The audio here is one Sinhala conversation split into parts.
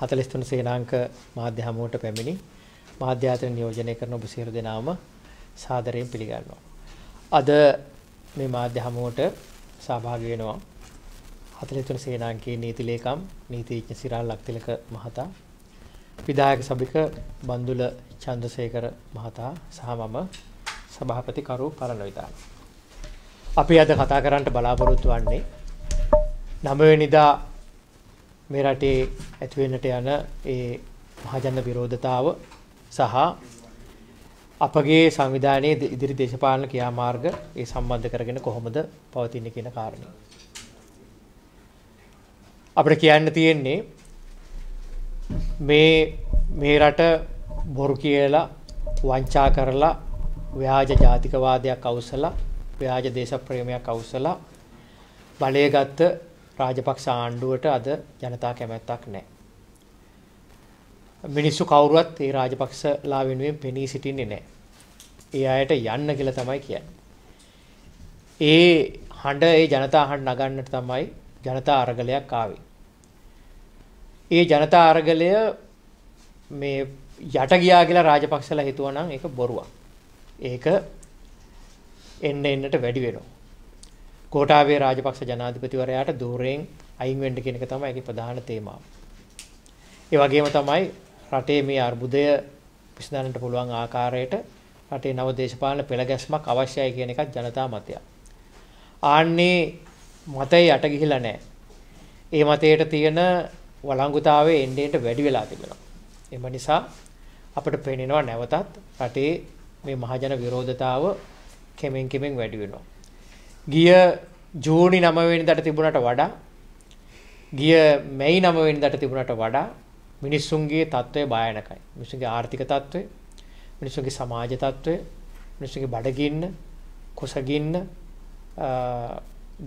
43 සේනාංක මාධ්‍ය හමුවට පැමිණි මාධ්‍ය ආයතන නියෝජනය කරන ඔබ සියලු දෙනාම සාදරයෙන් පිළිගන්නවා. අද මේ මාධ්‍ය හමුවට සහභාගී වෙනවා 43 සේනාංකයේ නීති ලේකම් නීතිඥ සිරාල් ලක්තිලක මහතා, විධායක සභික බන්දුල චන්ද්‍රසේකර මහතා සහ මම සභාපති කරු පරණවිතාන. අපි අද කතා කරන්නට බලාපොරොත්තු වෙන්නේ 9 වෙනිදා මේ රටේ ඇති වෙන්නට යන ඒ මහජන විරෝධතාව සහ අපගේ සංවිධානයේ ඉදිරි දේශපාලන ක්‍රියාමාර්ග ඒ සම්බන්ධ කරගෙන කොහොමද පවතින්නේ කියන කාරණේ. අපිට කියන්න තියෙන්නේ මේ මේ රට බොරු කියලා වංචා කරලා ව්‍යාජ ජාතිකවාදයක් අවසලා ව්‍යාජ දේශප්‍රේමයක් අවසලා බලය ගත්ත රාජපක්ෂ ආණ්ඩුවට අද ජනතා කැමැත්තක් නැහැ. මිනිස්සු කවුරුවත් ඒ රාජපක්ෂලා වෙනුවෙන් පෙනී සිටින්නේ නැහැ. ඒ අයට යන්න කියලා තමයි කියන්නේ. ඒ හඬ ඒ ජනතා හඬ නගන්නට තමයි ජනතා අරගලයක් ආවේ. ඒ ජනතා අරගලය මේ යට ගියා කියලා රාජපක්ෂලා හිතුවා නම් ඒක බොරුවක්. ඒක එන්න එන්නට වැඩි වෙනවා. කෝටාබේ රාජපක්ෂ ජනාධිපතිවරයාට ධූරයෙන් අයින් වෙන්න කියන එක තමයි ඒකේ ප්‍රධාන තේමාව. ඒ වගේම තමයි රටේ මේ අර්බුදය විසඳන්නට පුළුවන් ආකාරයට රටේ නව දේශපාලන පෙළ ගැස්මක් අවශ්‍යයි කියන එකත් ජනතා මතයක්. ආන්නේ මතය යට ගිහිලා නැහැ. ඒ මතයට තියෙන වළංගුතාවයේ එන්නේට වැඩි වෙලා තිබෙනවා. එම නිසා අපිට පේනවා නැවතත් රටේ මේ මහජන විරෝධතාව කෙමෙන් කෙමෙන් වැඩි වෙනවා. ගිය ජූනි 9 වෙනිදාට තිබුණට වඩා ගිය මැයි 9 වෙනිදාට තිබුණට වඩා මිනිස්සුන්ගේ තත්ත්වය භයානකයි. මිනිස්සුන්ගේ ආර්ථික තත්ත්වය, මිනිස්සුන්ගේ සමාජ තත්ත්වය, මිනිස්සුන්ගේ බඩගින්න, කුසගින්න,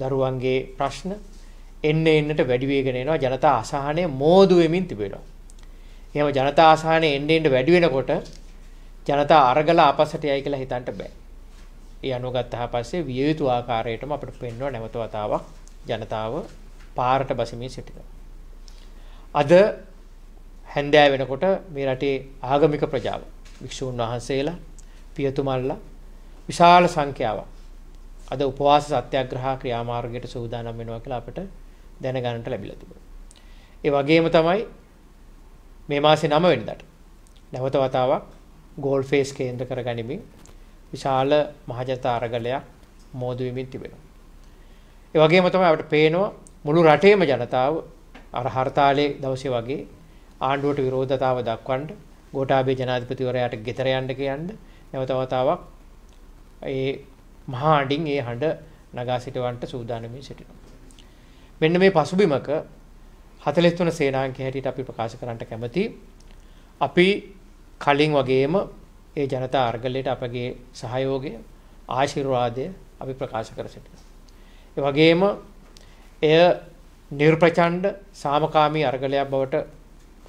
දරුවන්ගේ ප්‍රශ්න එන්න එන්නට වැඩි වෙගෙන එනවා ජනතා අසහනය මෝදු වෙමින් තිබෙනවා. එහෙම ජනතා අසහනය එන්න එන්න වැඩි වෙනකොට ජනතා අරගල අපසට යයි කියලා හිතන්න බෑ. ඒ අනුව ගත්තහ පස්සේ විය යුතු ආකාරයටම අපිට පෙන්වන නැවත වතාවක් ජනතාව පාරට බසමින් සිටිනවා. අද හැන්දෑ වෙනකොට මේ රටේ ආගමික ප්‍රජාව වික්ෂූන් වහන්සේලා පියතුමල්ලා විශාල සංඛ්‍යාවක් අද උපවාස සත්‍යග්‍රහ ක්‍රියාමාර්ගයට සූදානම් වෙනවා කියලා අපිට දැනගන්නට ලැබිලා තිබුණා. ඒ වගේම තමයි මේ මාසේ 9 වෙනිදාට නැවත වතාවක් ගෝල් ෆේස් කේන්ද්‍ර කරගනිමින් විශාල මහජනතා අරගලයක් මෝදු වෙමින් තිබෙනවා. ඒ වගේම තමයි අපිට පේනවා මුළු රටේම ජනතාව අර හර්තාලේ දවසේ වගේ ආණ්ඩුවට විරෝධතාව දක්වන්න ගෝඨාභය ජනාධිපතිවරයාට ගෙදර යන්න කියන්න නැවත වතාවක් ඒ මහා අඩින් ඒ හඬ නගා සිටවන්න සූදානම් වී සිටිනවා. මෙන්න මේ පසුබිමක 43 සේනාංකය හැටියට අපි ප්‍රකාශ කරන්නට කැමති අපි කලින් වගේම ඒ ජනතා අර්ගලයට අපගේ සහයෝගය ආශිර්වාදය අපි ප්‍රකාශ කර සිටිනවා. ඒ වගේම එය නිර්ප්‍රචණ්ඩ සාමකාමී අර්ගලයක් බවට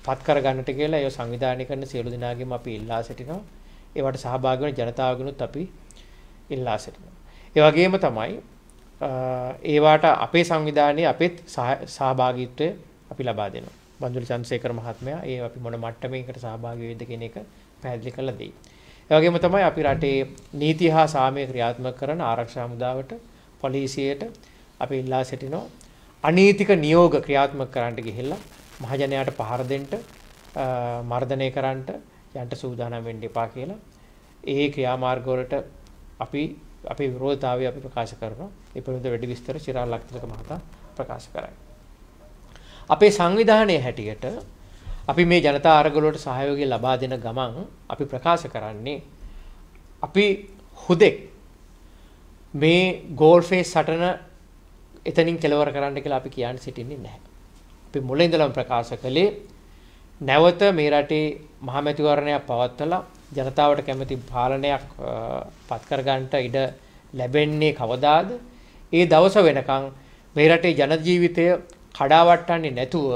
පත් කරගන්නට කියලා ඒ සංවිධානය කරන සියලු දෙනාගෙම අපි ඉල්ලා සිටිනවා. ඒවට සහභාගී වන ජනතාවගෙනුත් අපි ඉල්ලා සිටිනවා. ඒ වගේම තමයි ඒවාට අපේ සංවිධානයේ අපිත් සහභාගීත්වය අපි ලබා දෙනවා. බන්දුලි චන්ද්‍රසේකර මහත්මයා ඒ අපි මොන මට්ටමකින්කට සහභාගී වෙයිද කියන එක පැහැදිලි කළා දෙයි. ඒවගේම තමයි අපි රටේ නීති හා සාමය ක්‍රියාත්මක කරන ආරක්ෂා හමුදාවට පොලිසියට අපි ඉල්ලා සිටිනවා අනීතික නියෝග ක්‍රියාත්මක කරන්නට ගිහිල්ලා මහජනයාට පහර දෙන්න මර්ධනය කරන්නට යන්ට සූදානම් වෙන්න එපා කියලා ඒ ක්‍රියාමාර්ග වලට අපි අපේ විරෝධතාවය අපි ප්‍රකාශ කරනවා. ඒ පිළිබඳ වැඩි විස්තර චිරාල් ලක්තිලක මහතා ප්‍රකාශ කරයි. අපේ සංවිධානයේ හැටියට අපි මේ ජනතා අරගලුවට සහයෝගය ලබා දෙන ගමන් අපි ප්‍රකාශ කරන්නේ අපි හුදෙක් මේ ගෝල් ෆේස් සටන එතනින් කෙලවර කරන්න කියලා අපි කියන්න සිටින්නේ නැහැ. අපි මුල ඉඳලම ප්‍රකාශ කළේ නැවත මේ රටේ මහමැතිවරණයක් පවත්වලා ජනතාවට කැමති පාලනයක් පත් කර ගන්නට ඉඩ ලැබෙන්නේ කවදාද? ඒ දවස වෙනකන් මේ රටේ ජන ජීවිතය කඩාවට්ටන්නේ නැතුව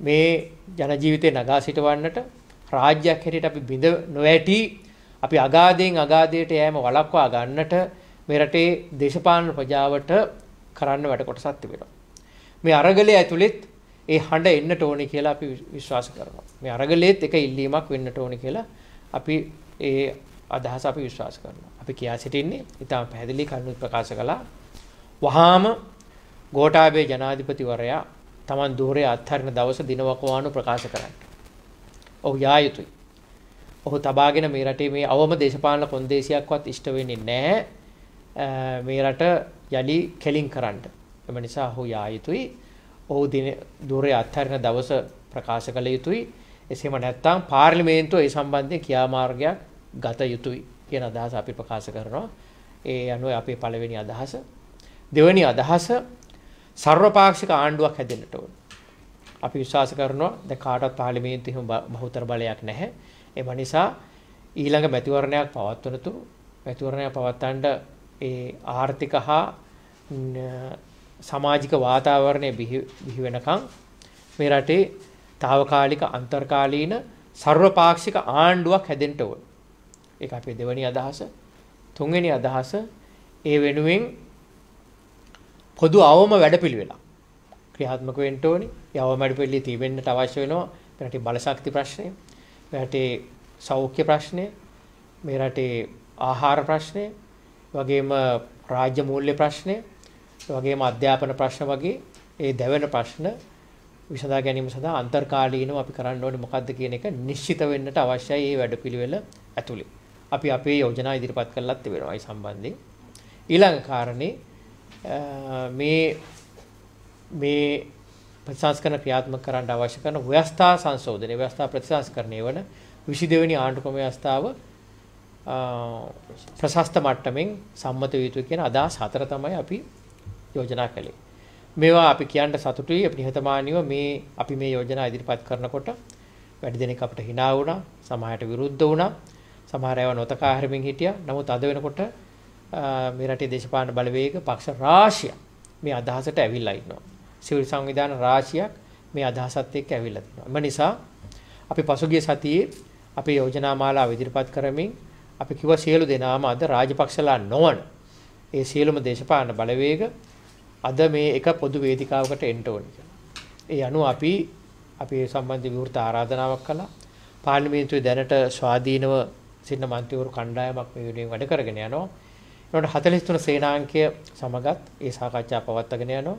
මේ ජන ජීවිතේ නගා සිටවන්නට රාජ්‍යයක් හැටියට අපි බිඳ නොඇටි අපි අගාධයෙන් අගාධයට යෑම වළක්වා ගන්නට මේ රටේ දේශපාලන ප්‍රජාවට කරන්න වැඩ කොටසක් තිබෙනවා. මේ අරගලය ඇතුළෙත් ඒ හඬ එන්නට ඕනේ කියලා අපි විශ්වාස කරනවා. මේ අරගලයේත් එක ඉල්ලීමක් වෙන්නට ඕනේ කියලා අපි ඒ අදහස අපි විශ්වාස කරනවා. අපි කියා සිටින්නේ ඉතාම පැහැදිලි කරුණු ප්‍රකාශ කළා. වහාම ගෝඨාභය ජනාධිපතිවරයා Taman ධූරය අත්හරින දවස දිනවකවානු ප්‍රකාශ කරන්න. ඔහු යා යුතුයි. ඔහු තබාගෙන මේ රටේ මේ අවම දේශපාලන කොන්දේසියක්වත් ඉෂ්ට වෙන්නේ නැහැ. මේ රට යලි කෙලින් කරන්න. එම නිසා ඔහු යා යුතුයි. ඔහු දින ධූරය අත්හරින දවස ප්‍රකාශ කළ යුතුයි. එසේම නැත්නම් පාර්ලිමේන්තුව ඒ සම්බන්ධයෙන් ක්‍රියාමාර්ගයක් ගත යුතුයි කියන අදහස අපි ප්‍රකාශ කරනවා. ඒ අනුව අපේ පළවෙනි අදහස. දෙවෙනි අදහස සර්වපාක්ෂික ආණ්ඩුවක් හැදෙන්නට ඕන. අපි විශ්වාස කරනවා දැන් කාටවත් පාර්ලිමේන්තුවේ එහෙම බහුතර බලයක් නැහැ. ඒ නිසා ඊළඟ මැතිවරණයක් පවත්වනතුරු මැතිවරණය පවත්වන්න ඒ ආර්ථික හා සමාජික වාතාවරණය බිහි වෙනකම් මේ රටේ తాවකාලික අන්තර්කාලීන සර්වපාක්ෂික ආණ්ඩුවක් හැදෙන්න ඕන. ඒක අපේ දෙවැනි අදහස. තුන්වෙනි අදහස ඒ වෙනුවෙන් පොදු අවම වැඩපිළිවෙලා ක්‍රියාත්මක වෙන්න ඕනේ. ඒ අවම වැඩපිළිවෙල තිබෙන්නට අවශ්‍ය වෙනවා මේ රටේ බලශක්ති ප්‍රශ්නය, මේ රටේ සෞඛ්‍ය ප්‍රශ්නය, මේ රටේ ආහාර ප්‍රශ්නය, වගේම රාජ්‍ය මූල්‍ය ප්‍රශ්නය, වගේම අධ්‍යාපන ප්‍රශ්න වගේ ඒ දැවෙන ප්‍රශ්න විසඳා ගැනීම සඳහා අන්තර්කාලීනව අපි කරන්න ඕනේ මොකද්ද කියන එක නිශ්චිත වෙන්නට අවශ්‍යයි මේ වැඩපිළිවෙල ඇතුලේ. අපි අපේ යෝජනා ඉදිරිපත් කරලත් තිබෙනවා ඒ සම්බන්ධයෙන්. ඊළඟ කාරණේ මේ මේ ප්‍රතිසංස්කරණ ක්‍රියාත්මක කරන්න අවශ්‍ය කරන ව්‍යවස්ථා සංශෝධනය ව්‍යවස්ථා ප්‍රතිසංස්කරණය වන 22 වෙනි ආණ්ඩු ක්‍රම ව්‍යවස්ථාව ප්‍රශස්ත මට්ටමින් සම්මත විය යුතු කියන අදහස් හතර තමයි අපි යෝජනා කළේ. මේවා අපි කියන්න සතුටුයි අපි නිහතමානීව මේ අපි මේ යෝජනා ඉදිරිපත් කරනකොට වැඩි දෙනෙක් අපිට hina වුණා, සමාජයට විරුද්ධ වුණා, සමහර අය නොතකා හැරමින් හිටියා. නමුත් අද වෙනකොට මේ රටේ දේශපාලන බලවේග පක්ෂ රාශියක් මේ අදහසට ඇවිල්ලා ඉන්නවා. සිවිල් සංවිධාන රාශියක් මේ අදහසත් එක්ක ඇවිල්ලා තිනවා. එම නිසා අපි පසුගිය සතියේ අපේ යෝජනා මාලාව ඉදිරිපත් කරමින් අපි කිව්ව සියලු දෙනාම අද රාජපක්ෂලා නොවන ඒ සියලුම දේශපාලන බලවේග අද මේ එක පොදු වේදිකාවකට එන්න ඕනේ ඒ අනුව අපි අපි සම්බන්ධ විවෘත ආරාධනාවක් කළා. පාර්ලිමේන්තුවේ දැනට ස්වාධීනව සිටින මන්ත්‍රීවරු කණ්ඩායමක් මේ වෙනුවෙන් වැඩ කරගෙන යනවා. එතකොට 43 සේනාංකය සමගත් ඒ සාකච්ඡා පවත්වාගෙන යනවා.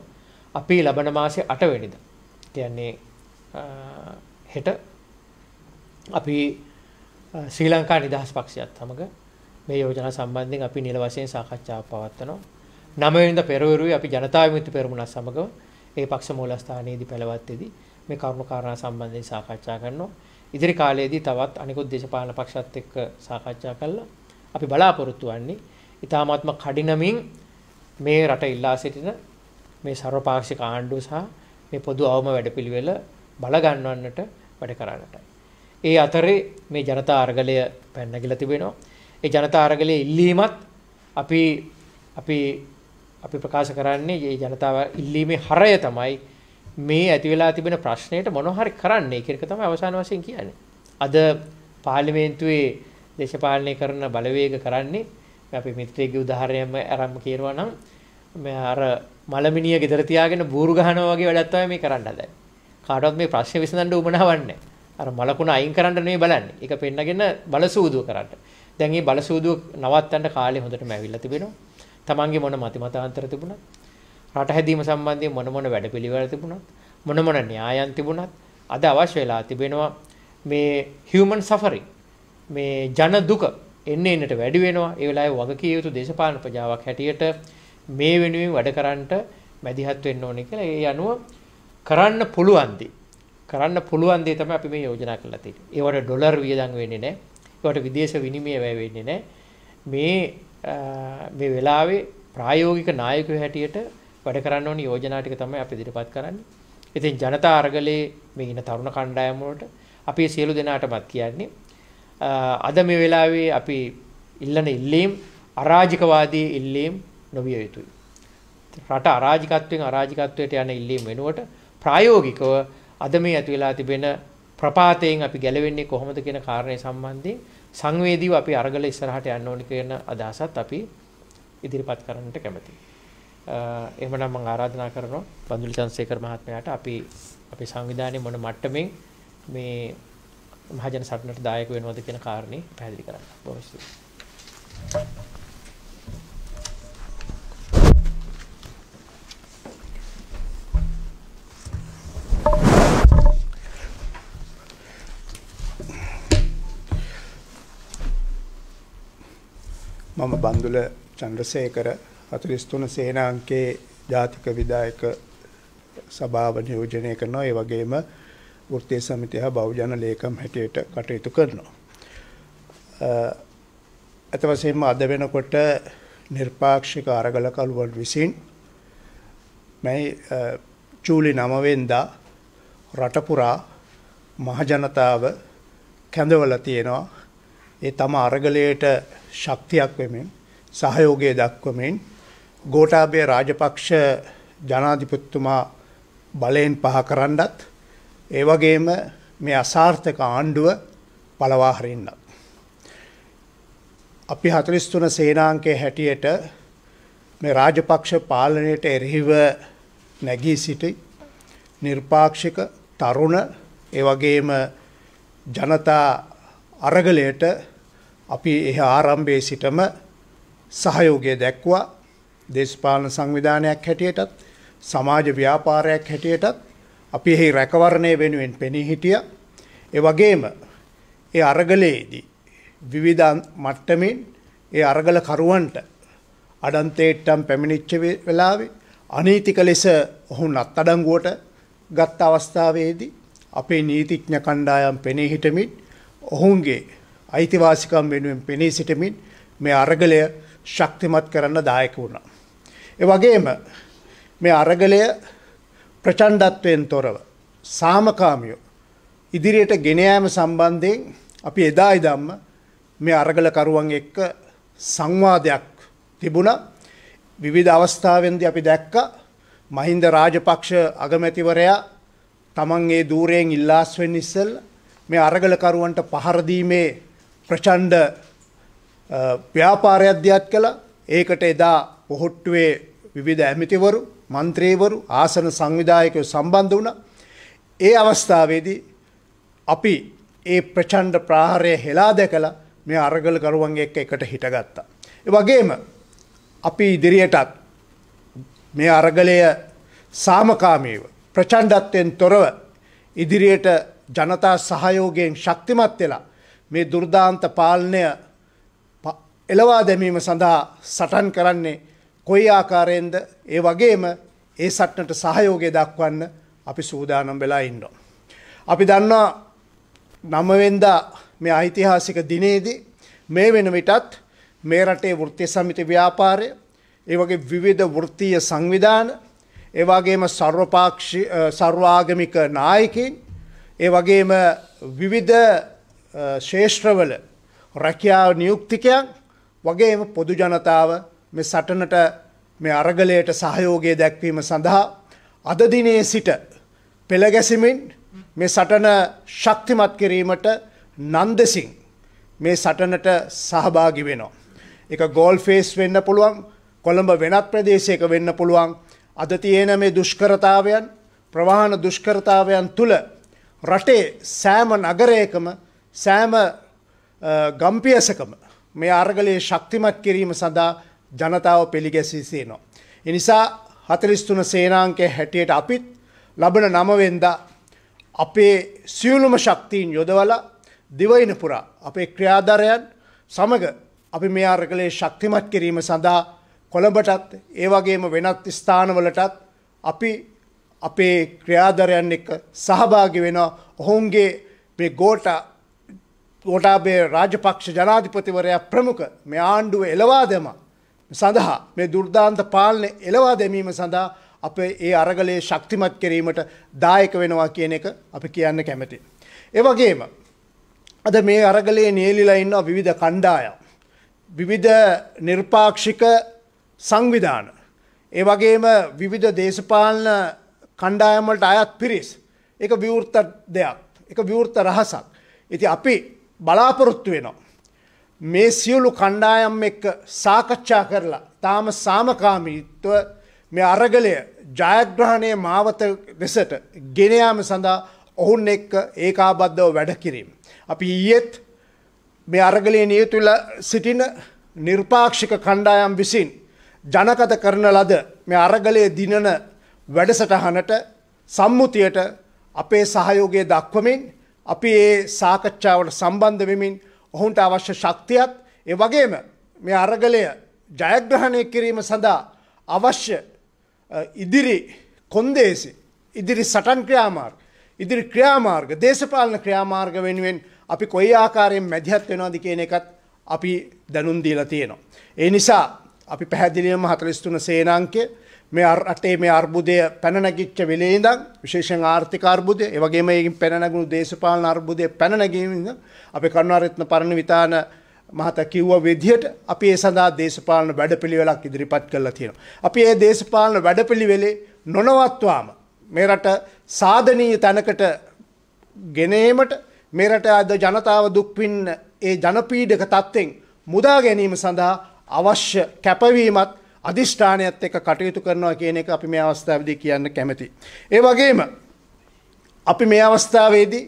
අපි ලබන මාසේ 8 වෙනිදා. කියන්නේ හෙට අපි ශ්‍රී ලංකා නිදහස් පක්ෂයත් සමග මේ යෝජනා සම්බන්ධයෙන් අපි නිල වශයෙන් සාකච්ඡාවක් පවත්වනවා. 9 වෙනිදා පෙරවරුවේ අපි ජනතා විමුක්ති පෙරමුණක් සමග ඒ පක්ෂ මූලස්ථානයේදී පැලවත්තේදී මේ කරුණු කාරණා සම්බන්ධයෙන් සාකච්ඡා කරනවා. ඉදිරි කාලයේදී තවත් අනිකුත් දේශපාලන පක්ෂات එක්ක සාකච්ඡා කළා. අපි බලාපොරොත්තු වෙන්නේ ඉතාමත්ම කඩිනමින් මේ රට ඉල්ලා සිටින මේ සර්වපාක්ෂික ආණ්ඩුව සහ මේ පොදු අවම වැඩපිළිවෙල බලගන්වන්නට වැඩ කරන්නටයි. ඒ අතරේ මේ ජනතා අරගලය පැන්නගිලා තිබෙනවා. ඒ ජනතා අරගලයේ ඉල්ලීමත් අපි අපි අපි ප්‍රකාශ කරන්නේ මේ ජනතාව ඉල්ලීමේ හරය තමයි මේ ඇති වෙලා තිබෙන ප්‍රශ්නයට මොනවා හරි කරන්නේ කියන එක තමයි අවසාන වශයෙන් කියන්නේ. අද පාර්ලිමේන්තුවේ දේශපාලනය කරන බලවේග කරන්නේ අපි මිත්‍රයෙක්ගේ උදාහරණයක් අරන් කියනවා නම් මේ අර මලමිනිය ගෙදර තියාගෙන බూరు ගහනවා වගේ වැඩක් තමයි මේ කරන්න හදන්නේ. කාටවත් මේ ප්‍රශ්නේ විසඳන්න උවමනාවක් නැහැ. අර මලකුණ අයින් කරන්න නෙමෙයි බලන්නේ. ඒක පෙන්නගෙන බලසූදුව කරන්න. දැන් මේ බලසූදුව නවත්තන්න කාලේ හොඳටම ඇවිල්ලා තිබෙනවා. Tamange මොන මතිමතාන්තර තිබුණා රට හැදීම සම්බන්ධයෙන් මොන මොන වැඩපිළිවෙල තිබුණත් මොන මොන න්‍යායන් තිබුණත් අද අවශ්‍ය වෙලා තිබෙනවා මේ human suffering මේ ජන දුක එන්න එන්නට වැඩි වෙනවා. ඒ වෙලාවේ වගකිය යුතු දේශපාලන ප්‍රජාවක් හැටියට මේ වෙනුවෙන් වැඩ කරන්නට මැදිහත් වෙන්න ඕනේ කියලා ඒ අනුව කරන්න පුළුවන් කරන්න පුළුවන් දේ තමයි අපි මේ යෝජනා කරලා තියෙන්නේ. ඒවට ඩොලර් වියදම් වෙන්නේ නැහැ. ඒවට විදේශ විනිමය වැය වෙන්නේ නැහැ. මේ මේ වෙලාවේ ප්‍රායෝගික නායකයෝ හැටියට වැඩ කරන්න ඕන යෝජනා ටික තමයි අපි ඉදිරිපත් කරන්නේ. ඉතින් ජනතා අරගලයේ මේ ඉන තරුණ කණ්ඩායම වලට අපි සියලු දෙනාටමත් කියන්නේ අද මේ වෙලාවේ අපි ඉල්ලන ඉල්ලීම් අරාජිකවාදී ඉල්ලීම් නොවිය යුතුයි. රට අරාජිකත්වයෙන් අරාජිකත්වයට යන ඉල්ලීම් වෙනුවට ප්‍රායෝගිකව අද මේ ඇති වෙලා තිබෙන ප්‍රපාතයෙන් අපි ගැලවෙන්නේ කොහොමද කියන කාරණය සම්බන්ධයෙන් සංවේදීව අපි අරගල ඉස්සරහට යන්න ඕනි කියන අදහසත් අපි ඉදිරිපත් කරන්නට කැමතියි. එහෙමනම් මම ආරාධනා කරනවා බඳුලි චන්සේකර මහත්මයාට අපි අපේ සංවිධානයේ මොන මට්ටමින් මේ මහජන සටනට දායක වෙනවද කියන කාරණේ පැහැදිලි කරන්න. බොහොම ස්තුතියි. මම බන්දුල චන්ද්‍රසේකර 43 සේනාංකේ ජාතික විධායක සභාව නියෝජනය කරනවා ඒ වගේම වෘත්තීය සමිතිය හා බහුජන ලේකම් හැටියට කටයුතු කරනවා. අත වශයෙන්ම අද වෙනකොට නිර්පාක්ෂික අරගලකරුවන් විසින් මේ ජූලි 9 වෙනිදා රට පුරා මහජනතාව කැඳවලා තියෙනවා. ඒ තම අරගලයට ශක්තියක් වෙමින් සහයෝගය දක්වමින් ගෝඨාභය රාජපක්ෂ ජනාධිපතිතුමා බලයෙන් පහ කරන්නත් ඒ වගේම මේ අසාර්ථක ආණ්ඩුව පලවා හරින්න. අපි 43 සේනාංකයේ හැටියට මේ රාජපක්ෂ පාලනයට එරෙහිව නැගී සිටි නිර්පාක්ෂික තරුණ ඒ වගේම ජනතා අරගලයට අපි එහ ආරම්භයේ සිටම සහයෝගය දැක්වා දේශපාලන සංවිධානයක් හැටියටත් සමාජ ව්‍යාපාරයක් හැටියටත් අපි එහි රැකවරණය වෙනුවෙන් පෙනී හිටිය. ඒ වගේම ඒ අරගලයේදී විවිධ මට්ටමින් ඒ අරගල කරුවන්ට අඩන්තේට්ටම් පැමිණිච්ච වෙලාවේ අනීතික ලෙස ඔහුන් අත්අඩංගුවට ගත් අවස්ථාවේදී අපේ නීතිඥ කණ්ඩායම් පෙනී හිටමින් ඔහුන්ගේ අයිතිවාසිකම් වෙනුවෙන් පෙනී සිටමින් මේ අරගලය ශක්තිමත් කරන්න දායක වුණා. ඒ වගේම මේ අරගලය ප්‍රචණ්ඩත්වයෙන් තොරව සාමකාමියෝ ඉදිරියට ගෙන යාම සම්බන්ධයෙන් අපි එදා ඉදම්ම මේ අරගලකරුවන් එක්ක සංවාදයක් තිබුණා විවිධ අවස්ථාවෙන්දී අපි දැක්කා මහින්ද රාජපක්ෂ අගමැතිවරයා තමන් ඒ ධූරයෙන් ඉල්ලාස් වෙන්න ඉස්සෙල් මේ අරගලකරුවන්ට පහර දීමේ ප්‍රචණ්ඩ ව්‍යාපාරයක් දියත් කළා ඒකට එදා පොහොට්ටුවේ විවිධ ඇමතිවරු මන්ත්‍රීවරු ආසන සංවිධායකයෝ සම්බන්ධ වුණා. ඒ අවස්ථාවේදී අපි ඒ ප්‍රචණ්ඩ ප්‍රහාරය හෙලා දැකලා මේ අරගලකරුවන්ගේ එක්ක එකට හිටගත්තා. ඒ වගේම අපි ඉදිරියටත් මේ අරගලය සාමකාමීව ප්‍රචණ්ඩත්වයෙන් තොරව ඉදිරියට ජනතා සහයෝගයෙන් ශක්තිමත් වෙලා මේ දුර්දාන්ත පාලනය එලවා දැමීම සඳහා සටන් කරන්නේ කොයි ආකාරයෙන්ද ඒ වගේම ඒ සටනට සහයෝගය දක්වන්න අපි සූදානම් වෙලා ඉන්නවා. අපි දන්නවා නමවෙන්දා මේ ඓතිහාසික දිනේදී මේ වෙන විටත් මේ රටේ වෘත්ති සමිති ව්‍යාපාරය ඒ වගේ විවිධ වෘත්තීය සංවිධාන ඒ වගේම සර්වපාක්ෂි සර්වාගමික නායකයින් ඒ වගේම විවිධ ශේෂ්ත්‍රවල රැකියාව නියුක්තිකයන් වගේම පොදු ජනතාව මේ සටනට මේ අරගලයට සහයෝගය දැක්වීම සඳහා අද දිනේ සිට පෙළගැසිමින් මේ සටන ශක්තිමත් කිරීමට නන්දසිං මේ සටනට සහභාගි වෙනවා. එක ගෝල් ෆේස් වෙන්න පුළුවන් කොළඹ වෙනත් ප්‍රදේශයක වෙන්න පුළුවන් අද තියෙන මේ දුෂ්කරතාවයන් ප්‍රවාහන දුෂ්කරතාවයන් තුළ රටේ සෑම නගරයකම සෑම ගම්පියසකම මේ අර්ගලයේ ශක්තිමත් කිරීම සඳහා ජනතාව පිළිගැසී සේනවා. එනිසා හතලිස්තුන සේනාංකය හැටියට අපිත් ලබන නමවෙන්ද අපේ සියලුම ශක්තිීන් යොදවල දිවයින පුරා අපේ ක්‍රියාධරයන් සමඟ අපි මේ අරගලේ ශක්තිමත් කිරීම සඳහා කොළඹටත් ඒවගේම වෙනත් ස්ථානවලටත් අපි අපේ ක්‍රියාධරයන් එක්ක සහභාගි වෙන ඔහුන්ගේ මේ ගෝට ගෝටාබේ රාජපක්ෂ ජනාධිපතිවරයා ප්‍රමුඛ මේ ආණ්ඩුව එලවා දෙමා සඳහා මේ දුර්ධාන්ත පාලනය එලවා දැමීම සඳහා අප ඒ අරගලයේ ශක්තිමත් කිරීමට දායක වෙනවා කියන එක අපි කියන්න කැමති. ඒවගේම අද මේ අරගලයේ නියලිලා ඉන්න විවිධ කණ්ඩායම්. විවිධ නිර්පාක්ෂික සංවිධාන. ඒ වගේම විවිධ දේශපාලන කණ්ඩායමට අයත් පිරිස්. එක විවෘත දෙයක්. එක විවෘත රහසක්. ඉති අපි බලාපොරොත්තු වෙනවා. මේ සියලු කණ්ඩායම් එක්ක සාකච්ඡා කරලා තාම සාමකාමීත්ව මේ අරගලය ජයග්‍රහණය මාවත වෙසට ගෙනයාම සඳහා ඔහුන් එක්ක ඒකාබද්ධව වැඩ කිරීම. අපි ඊයේත් මේ අරගලයේ නියතුල සිටින නිර්පාක්ෂික කණ්ඩායම් විසින් ජනකත කරන ලද මේ අරගලයේ දිනන වැඩසටහනට සම්මුතියට අපේ සහයෝගය දක්වමින් අපි ඒ සාකච්ඡාවට සම්බන්ධ වෙමින් ඔහුන්ට අවශ්‍ය ශක්තියත් ඒ වගේම මේ අරගලය ජයග්‍රහණය කිරීම සඳහා අවශ්‍ය ඉදිරි කොන්දේසි ඉදිරි සටන් ක්‍රියාමාර්ග ඉදිරි ක්‍රියාමාර්ග දේශපාලන ක්‍රියාමාර්ග වෙනුවෙන් අපි කොයි ආකාරයෙන් මැදිහත් වෙනවාද කියන එකත් අපි දැනුම් දීලා තියෙනවා. ඒ නිසා අපි පැහැදිලිවම 43 සේනාංකය මේ අරටේ මේ අර්බුදය පැනනැගිච්ච වෙලේදම් විශේෂෙන් ආර්ථික අර්බුදය එවගේම ඒකින් පැනනැගුණු දේශපාලන අර්බුදය පැනනැගීමද අපි කරුණාරත්න පරණ විතාන මහතා කිව්ව විදිහට අපි ඒ සඳහා දේශපාලන වැඩපිළිවෙලක් ඉදිරිපත් කරලා තියෙනවා. අපි ඒ දේශපාලන වැඩපිළිවෙලේ නොනවත්වාම මේ රට සාධනීය තැනකට ගෙනීමට මේ රට අද ජනතාව දුක් පින්න ඒ ජනපීඩක තත්ත්වෙන් මුදා ගැනීම සඳහා අවශ්‍ය කැපවීමත් අධිෂ්ඨානයත් එක්ක කටයුතු කරනවා කියන එක අපි මේ අවස්ථාවේදී කියන්න කැමැති. ඒ වගේම අපි මේ අවස්ථාවේදී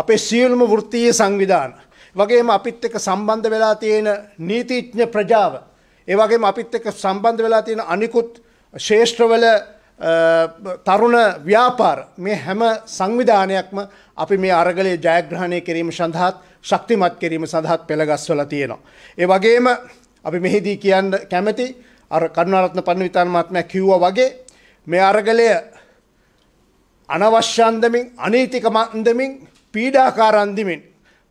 අපේ සියලුම වෘත්තීය සංවිධාන වගේම අපිත් එක්ක සම්බන්ධ වෙලා තියෙන නීතිඥ ප්‍රජාව ඒ වගේම අපිත් එක්ක සම්බන්ධ වෙලා තියෙන අනිකුත් ශේෂ්ත්‍රවල තරුණ ව්‍යාපාර මේ හැම සංවිධානයක්ම අපි මේ අරගලයේ ජයග්‍රහණය කිරීම සඳහාත් ශක්තිමත් කිරීම සඳහාත් පෙළගස්වලා තියෙනවා. ඒ වගේම අපි මෙහිදී කියන්න කැමැති අර කරුණාරත්න පණ්ඩිතාන මහත්මයා කිව්වා වගේ මේ අරගලය අනවශ්‍ය අන්දමින් අනීතික අන්දමින් පීඩාකාර අන්දමින්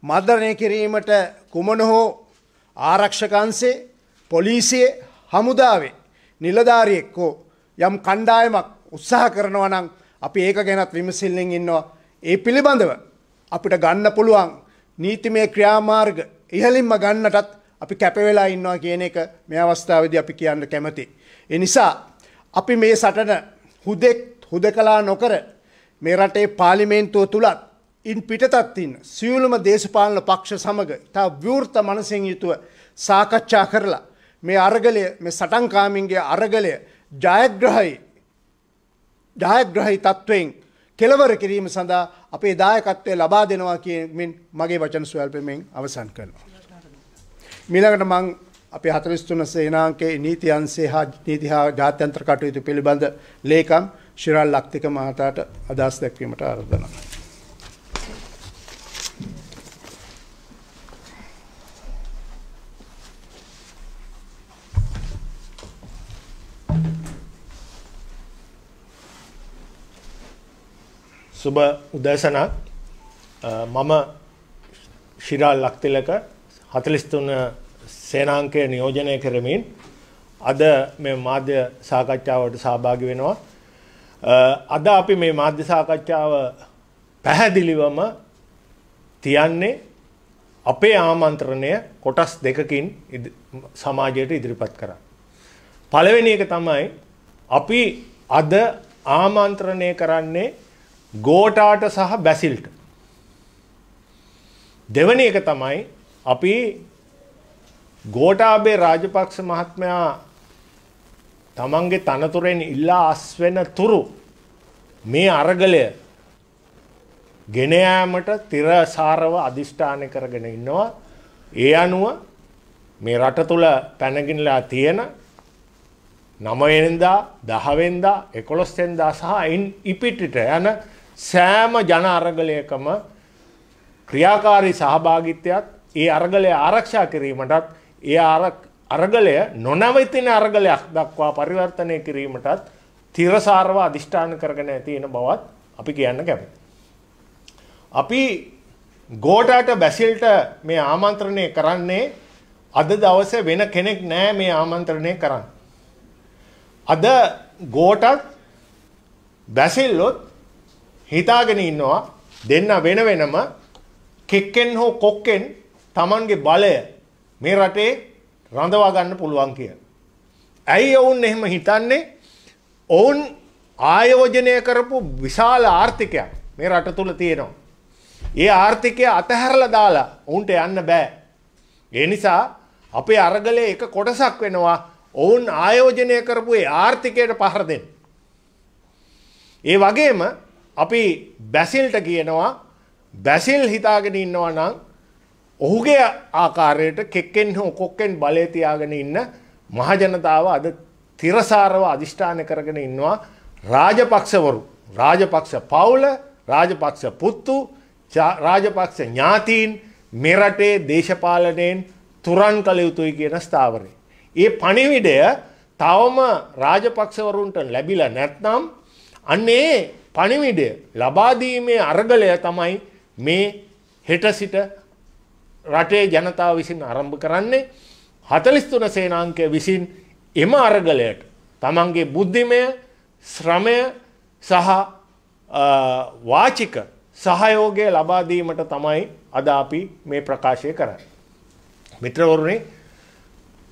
මර්ධනය කිරීමට කුමන හෝ ආරක්ෂක අංශේ පොලිසිය හමුදාවේ නිලධාරියෙක් හෝ යම් කණ්ඩායමක් උත්සාහ කරනවා නම් අපි ඒක ගැනත් විමසිල්ලෙන් ඉන්නවා ඒ පිළිබඳව අපිට ගන්න පුළුවන් නීතිමය ක්‍රියාමාර්ග ඉහලින්ම ගන්නටත් අපි කැපවෙලා ඉන්නවා කියන එක මේ අවස්ථාවද අපි කියන්න කැමති. එනිසා අපි මේ සටන හුදෙක් හුද කලා නොකර මේ රටේ පාලිමේන්තුව තුළත් ඉන් පිටතත්තින්න සියලුම දේශපාලන පක්ෂ සමඟ තා වෘර්ත මනසිං යුතුව සාකච්ඡා කරලා මේ අරගලය මේ සටන්කාමින්ගේ අරගලය ජයග්‍රහයි ජයග්‍රහහි තත්ත්වයෙන් කෙලවර කිරීම සඳහා අපේ දායකත්වය ලබා දෙනවා කියමින් මගේ වචන ස්වල්පමෙන් අවසන් කරනවා. මීළඟට මං අපේ 43 සේනාංකයේ නීති අංශය හා නීති හා ජාත්‍යන්තර කටයුතු පිළිබඳ ලේකම් ශිරල් ලක්තික මහතාට අදහස් දැක්වීමට ආරාධනා සුබ උදෑසනක් මම ශිරාල් ලක්තිලක 43 සේනාංකය නියෝජනය කරමින් අද මේ මාධ්‍ය සාකච්ඡාවට සහභාගි වෙනවා. අද අපි මේ මාධ්‍ය සාකච්ඡාව පැහැදිලිවම තියන්නේ අපේ ආමන්ත්‍රණය කොටස් දෙකකින් සමාජයට ඉදිරිපත් කරන්න. පළවෙනි එක තමයි අපි අද ආමන්ත්‍රණය කරන්නේ ගෝටාට සහ බැසිල්ට. දෙවැනි එක තමයි අපි ගෝටාබේ රාජපක්ෂ මහත්මයා තමන්ගේ තනතුරෙන් ඉල්ලා අස්වෙන තුරු මේ අරගලය ගෙනයාමට තිරසාරව අධිෂ්ඨානය කරගෙන ඉන්නවා. ඒ අනුව මේ රට තුළ පැනගින්ලා තියෙන නමයෙන්දා දහවෙන්දා එකොළොස්සෙන්දා සහ එන් ඉපිටිට යන සෑම ජන අරගලයකම ක්‍රියාකාරී සහභාගිත්‍යයත් ඒ අරගලය ආරක්ෂා කිරීමටත් ඒ අරගලය නොනවතින අරගලයක් දක්වා පරිවර්තනය කිරීමටත් තිරසාරව අධිෂ්ඨාන කරගෙන තියෙන බවත් අපි කියන්න කැමති. අපි ගෝටාට බැසිල්ට මේ ආමන්ත්‍රණය කරන්නේ අද දවස වෙන කෙනෙක් නෑ මේ ආමන්ත්‍රණය කරන්න. අද ගෝටත් බැසිල්ලොත් හිතාගෙන ඉන්නවා දෙන්න වෙන වෙනම කෙක්කෙන් හෝ කොක්කෙන් Tamanගේ බලය මේ රටේ රඳවා ගන්න පුළුවන් කිය. ඇයි ඔවුන් එහෙම හිතන්නේ ඔවුන් ආයෝජනය කරපු විශාල ආර්ථිකයක් මේ රට තුළ තියෙනවා. ඒ ආර්ථිකය අතහැරලා දාලා ඔවුන්ට යන්න බෑ. ඒ නිසා අපේ අරගලේ එක කොටසක් වෙනවා ඔවුන් ආයෝජනය කරපු ඒ ආර්ථිකයට පහර දෙන්න. ඒ වගේම අපි බැසිල්ට කියනවා බැසිල් හිතාගෙන ඉන්නවා නම් ඔහුගේ ආකාරයට කෙක්කෙන් හෝ කොක්කෙන් බලය තියාගෙන ඉන්න මහජනතාව අද තිරසාරව අධිෂ්ඨාන කරගෙන ඉන්නවා රාජපක්ෂවරු රාජපක්ෂ පවුල රාජපක්ෂ පුත්තු රාජපක්ෂ ඥාතීන් මෙරටේ දේශපාලනයෙන් තුරන් කළ යුතුයි කියන ස්ථාවරය. ඒ පණිවිඩය තවම රාජපක්ෂවරුන්ට ලැබිල නැත්නම් අන්නේ පණිවිඩය ලබාදීමේ අර්ගලය තමයි මේ හෙට සිට රටේ ජනතාව විසින් ආරම්භ කරන්නේ 43 සේනාංකය විසින් එම අරගලයට තමන්ගේ බුද්ධිමය ශ්‍රමය සහ වාචික සහයෝගය ලබාදීමට තමයි අද අපි මේ ප්‍රකාශය කරන්න. මිත්‍රවරුණි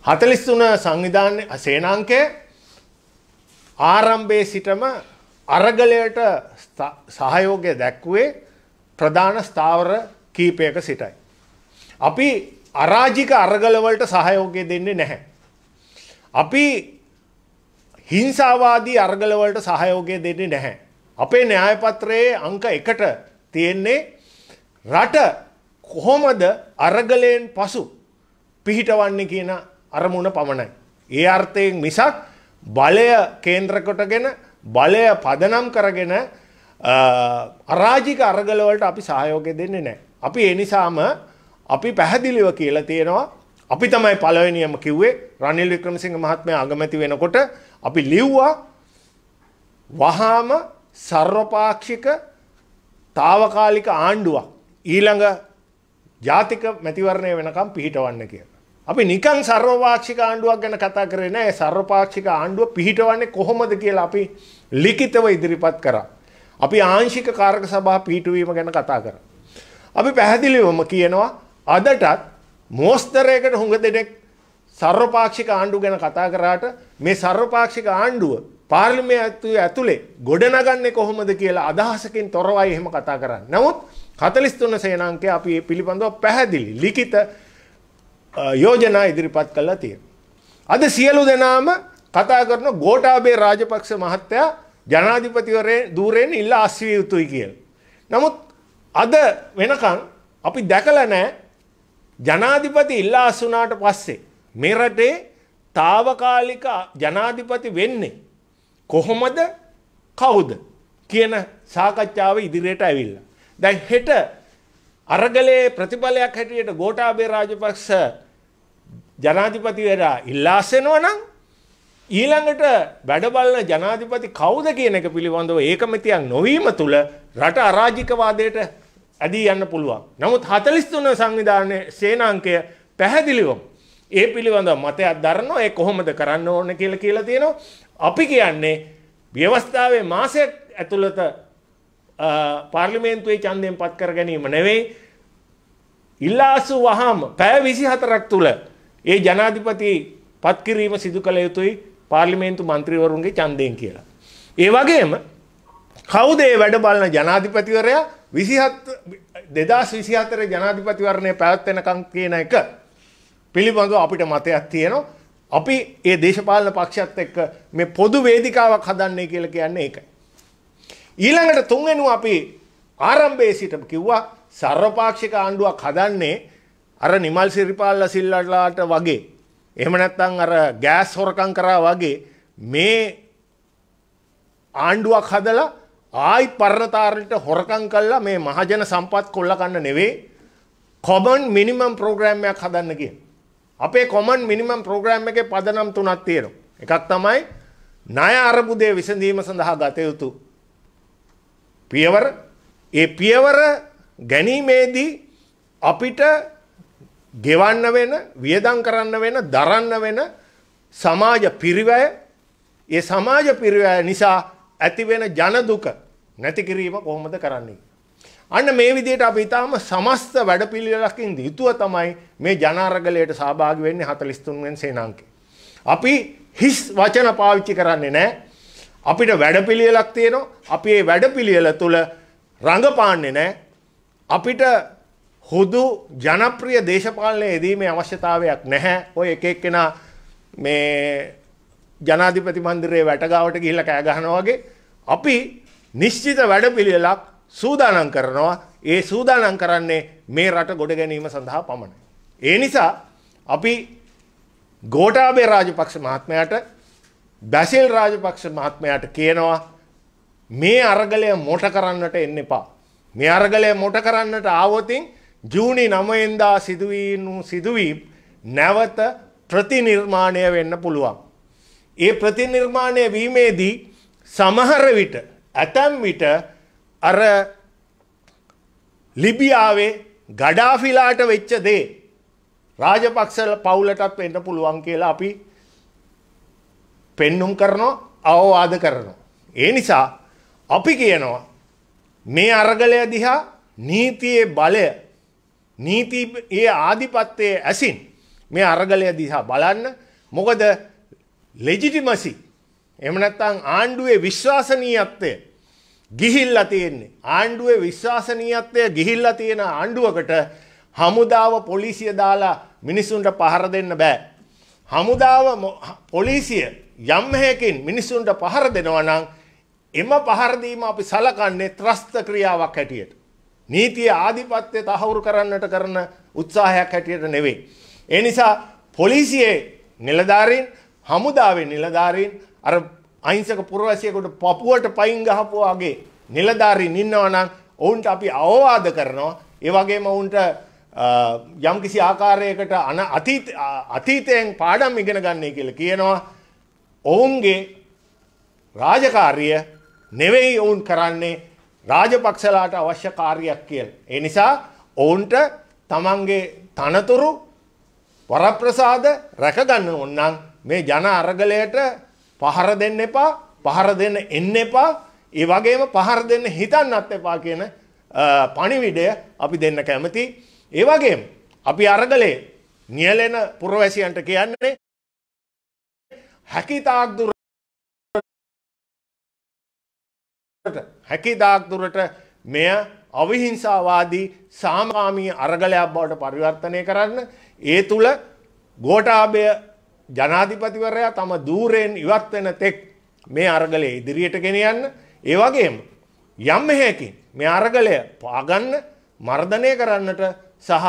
හතලිස්තුන සංවිධාන සේනාංකය ආරම්භය සිටම අරගලයට සහයෝගය දැක්වේ ප්‍රධාන ස්ථාවර කීපයක සිටයි. අපි අරාජික අරගලවලට සහයෝගය දෙන්නේ නැහැ. අපි හිංසාවාදී අර්ගලවලට සහයෝගය දෙන්නේ නැහැ. අපේ න්‍යායපත්‍රයේ අංක එකට තියෙන්නේ රට කොහොමද අරගලයෙන් පසු පිහිටවන්නේ කියන අරමුණ පමණයි. ඒ අර්ථයෙන් මිසක් බලය කේන්ද්‍රකොටගෙන බලය පදනම් කරගෙන අරාජික අරගලවලට අපි සහයෝගය දෙන්නේ නෑ. අපි එනිසාම අපි පැහැදිලිව කියලා තියෙනවා අපි තමයි පළවෙනියම කිව්වේ රනිල් වික්‍රමසිංහ මහත්මයා අගමැති වෙනකොට අපි ලිව්වා වහාම සර්වපාක්ෂික తాවකාලික ආණ්ඩුවක් ඊළඟ ජාතික මැතිවරණය වෙනකම් පිහිටවන්න කියලා. අපි නිකන් සර්වපාක්ෂික ආණ්ඩුවක් ගැන කතා කරේ නෑ. සර්වපාක්ෂික ආණ්ඩුව පිහිටවන්නේ කොහොමද කියලා අපි ලිඛිතව ඉදිරිපත් කරා. අපි ආංශික කාරක සභා පිහිටුවීම ගැන කතා කරා. අපි පැහැදිලිවම කියනවා අදටත් මෝස්තරයකට හුඟ දෙනෙක් සර්වපාක්ෂික ආණ්ඩුව ගැන කතා කරාට මේ සර්වපාක්ෂික ආණ්ඩුව පාර්ලිමේන්තුවේ ඇතුලේ ගොඩනගන්නේ කොහොමද කියලා අදහසකින් තොරවයි එහෙම කතා කරන්නේ. නමුත් 43 සේනාංකය අපි මේ පිළිබඳව පැහැදිලි ලිඛිත යෝජනා ඉදිරිපත් කළා තියෙනවා. අද සියලු දෙනාම කතා කරන ගෝඨාභය රාජපක්ෂ මහත්තයා ජනාධිපතිවරේ ධූරයෙන් ඉල්ලා අස්විය යුතුයි කියලා. නමුත් අද වෙනකන් අපි දැකලා නැහැ ජනාධිපති ඉල්ලා අසුනාට පස්සේ මේ රටේ తాවකාලික ජනාධිපති වෙන්නේ කොහොමද කවුද කියන සාකච්ඡාව ඉදිරියට ඇවිල්ලා. දැන් හෙට අරගලයේ ප්‍රතිඵලයක් හැටියට ගෝඨාභය රාජපක්ෂ ජනාධිපතිවරයා ඉල්ලා අසෙනවා නම් ඊළඟට වැඩබලන ජනාධිපති කවුද කියන එක පිළිබඳව ඒකමතියක් නොවීම තුළ රට අරාජිකවාදයට ඇදී යන්න පුළුවන්. නමුත් 43 සංවිධානයේ සේනාංකය පැහැදිලිවම ඒ පිළිබඳව මතයක් දරනවා ඒ කොහොමද කරන්න ඕන කියලා කියලා තියෙනවා. අපි කියන්නේ ව්‍යවස්ථාවේ මාසයක් ඇතුළත පාර්ලිමේන්තුවේ ඡන්දයෙන් පත් කර ගැනීම නෙවෙයි ඉල්ලාසු වහම පැය 24ක් තුල ඒ ජනාධිපති පත් කිරීම සිදු කළ යුතුයි පාර්ලිමේන්තු මන්ත්‍රීවරුන්ගේ ඡන්දයෙන් කියලා. ඒ වගේම කවුදේ වැඩ බලන ජනාධිපතිවරයා විසිහත් දෙදස් විසිහතර ජනාධිපතිවරණය පැවත්වෙනකං කියන එක පිළිබඳව අපිට මතයක් තියෙනවා. අපි ඒ දේශපාලන පක්ෂත් එක්ක මේ පොදු වේදිකාවක් හදන්නේ කියලා කියන්නේ ඒකයි. ඊළඟට තුන්වෙනුව අපි ආරම්භයේ සිට කිව්වා සර්වපාක්ෂික ආණ්ඩුවක් හදන්නේ අර නිමල් සිරිපාල්ලා සිල්ලටලාට වගේ එහෙම නැත්නම් අර ගෑස් හොරකම් කරා වගේ මේ ආණ්ඩුවක් හදලා ආයි පරණතාරලට හොරකං කල්ලා මේ මහජන සම්පත් කොල්ලකන්න නෙවේ කොමන් මිනිමම් ප්‍රෝග්‍රෑම්මයක් හදන්න කිය. අපේ කොමන් මිනිමම් ප්‍රෝග්‍රෑම් එක පදනම් තුනත් තියෙන. එකක් තමයි ණය අරබුදය විසඳීම සඳහා ගතයුතු. පියවර ඒ පියවර ගැනීමේදී අපිට ගෙවන්න වෙන වියදං කරන්න වෙන දරන්න වෙන සමාජ පිරිවැය ඒ සමාජ පිරිවැය නිසා ඇතිවෙන ජනදුක නැති කිරීම කොහොමද කරන්නේ. අන්න මේ විදිහට අපි ඊටාම සමස්ත වැඩපිළිවෙලකින් යුතුව තමයි මේ ජනාරගලයට සහභාගී වෙන්නේ 43 වෙනි සේනාංකේ. අපි හිස් වචන පාවිච්චි කරන්නේ නැහැ. අපිට වැඩපිළිවෙලක් තියෙනවා. අපි මේ වැඩපිළිවෙල තුල රඟපාන්නේ නැහැ. අපිට හුදු ජනප්‍රිය දේශපාලනය යෙදීමේ අවශ්‍යතාවයක් නැහැ. ඔය එක එක්කෙනා මේ ජනාධිපති මන්දිරයේ වැටගාවට ගිහිල්ලා කෑ ගහනවා වගේ අපි නිශ්චිත වැඩපිළිවෙලක් සූදානම් කරනවා ඒ සූදානම් කරන්නේ මේ රට ගොඩ ගැනීම සඳහා පමණයි. ඒ නිසා අපි ගෝටාබේ රාජපක්ෂ මහත්මයාට බැසිල් රාජපක්ෂ මහත්මයාට කියනවා මේ අරගලය මොට කරන්නට එන්න එපා. මේ අරගලය මොට කරන්නට ආවොතින් ජූනි නමයෙන්දා සිදුවීනු සිදුවීම් නැවත ප්‍රතිනිර්මාණය වෙන්න පුළුවන්. ඒ ප්‍රතිනිර්මාණය වීමේදී සමහර විට ඇතැම් විට අර ලිබියාවේ ගඩාෆිලාට වෙච්ච දේ රාජපක්ෂල පවුලටත් වෙන්න පුළුවන් කියලා අපි පෙන්නුම් කරනවා අවවාද කරනවා. ඒ නිසා අපි කියනවා මේ අරගලය දිහා නීතියේ බලය නීතියේ ආධිපත්තයේ ඇසින් මේ අරගලය දිහා බලන්න මොකද ලෙජිටිමසි එම නැත්නම් ආණ්ඩුවේ විශ්වාසනීයත්වය ගිහිල්ලා තියෙන්නේ. ආණ්ඩුවේ විශ්වාසනීයත්වය ගිහිල්ලා තියෙන ආණ්ඩුවකට හමුදාව පොලිසිය දාලා මිනිසුන්ට පහර දෙන්න බෑ. හමුදාව පොලිසිය යම් හේකින් මිනිසුන්ට පහර දෙනවා නම් එම පහර දීම අපි සලකන්නේ ත්‍රස්ත ක්‍රියාවක් හැටියට. නීතිය ආධිපත්‍ය තහවුරු කරන්නට කරන උත්සාහයක් හැටියට නෙවෙයි. ඒ නිසා පොලිසියේ නිලධාරීන් හමුදාවේ නිලධාරීන් අර අහිංසක පුරවැසියෙකුට පපුවට පයින් ගහපුවාගේ නිලධාරීන් ඉන්නවනම් ඔවුන්ට අපි අවවාද කරනවා ඒ වගේම ඔවුන්ට යම්කිසි ආකාරයකට අන අතීතයෙන් පාඩම් ඉගෙන ගන්නේ කියලා කියනවා ඔවුන්ගේ රාජකාරිය නෙවෙයි ඔවුන් කරන්නේ රාජපක්ෂලාට අවශ්‍ය කාර්යයක් කියලා. ඒ නිසා ඔවුන්ට තමන්ගේ තනතුරු වරප්‍රසාද රැකගන්න ඕනනම් මේ ජන අරගලයට පහර දෙන්න එපා පහර දෙන්න එන්න එපා ඒ වගේම පහර දෙන්න හිතන්නත් එපා කියන පණිවිඩය අපි දෙන්න කැමති. ඒ වගේම අපි අරගලේ නියලෙන පුරවැසියන්ට කියන්නේ හැකිතාක් දුරට හැකිතාක් දුරට මෙය අවිහිංසාවාදී සාමාමී අරගලයක් බවට පරිවර්තනය කරන්න ඒ තුළ ගෝටාබය ජනාධිපතිවරයා තම දූරයෙන් ඉවත් වෙන තෙක් මේ අරගලය ඉදිරියට ගෙන යන්න ඒ වගේම යම් මෙහයකින් මේ අරගලය පාගන්න මර්ධනය කරන්නට සහ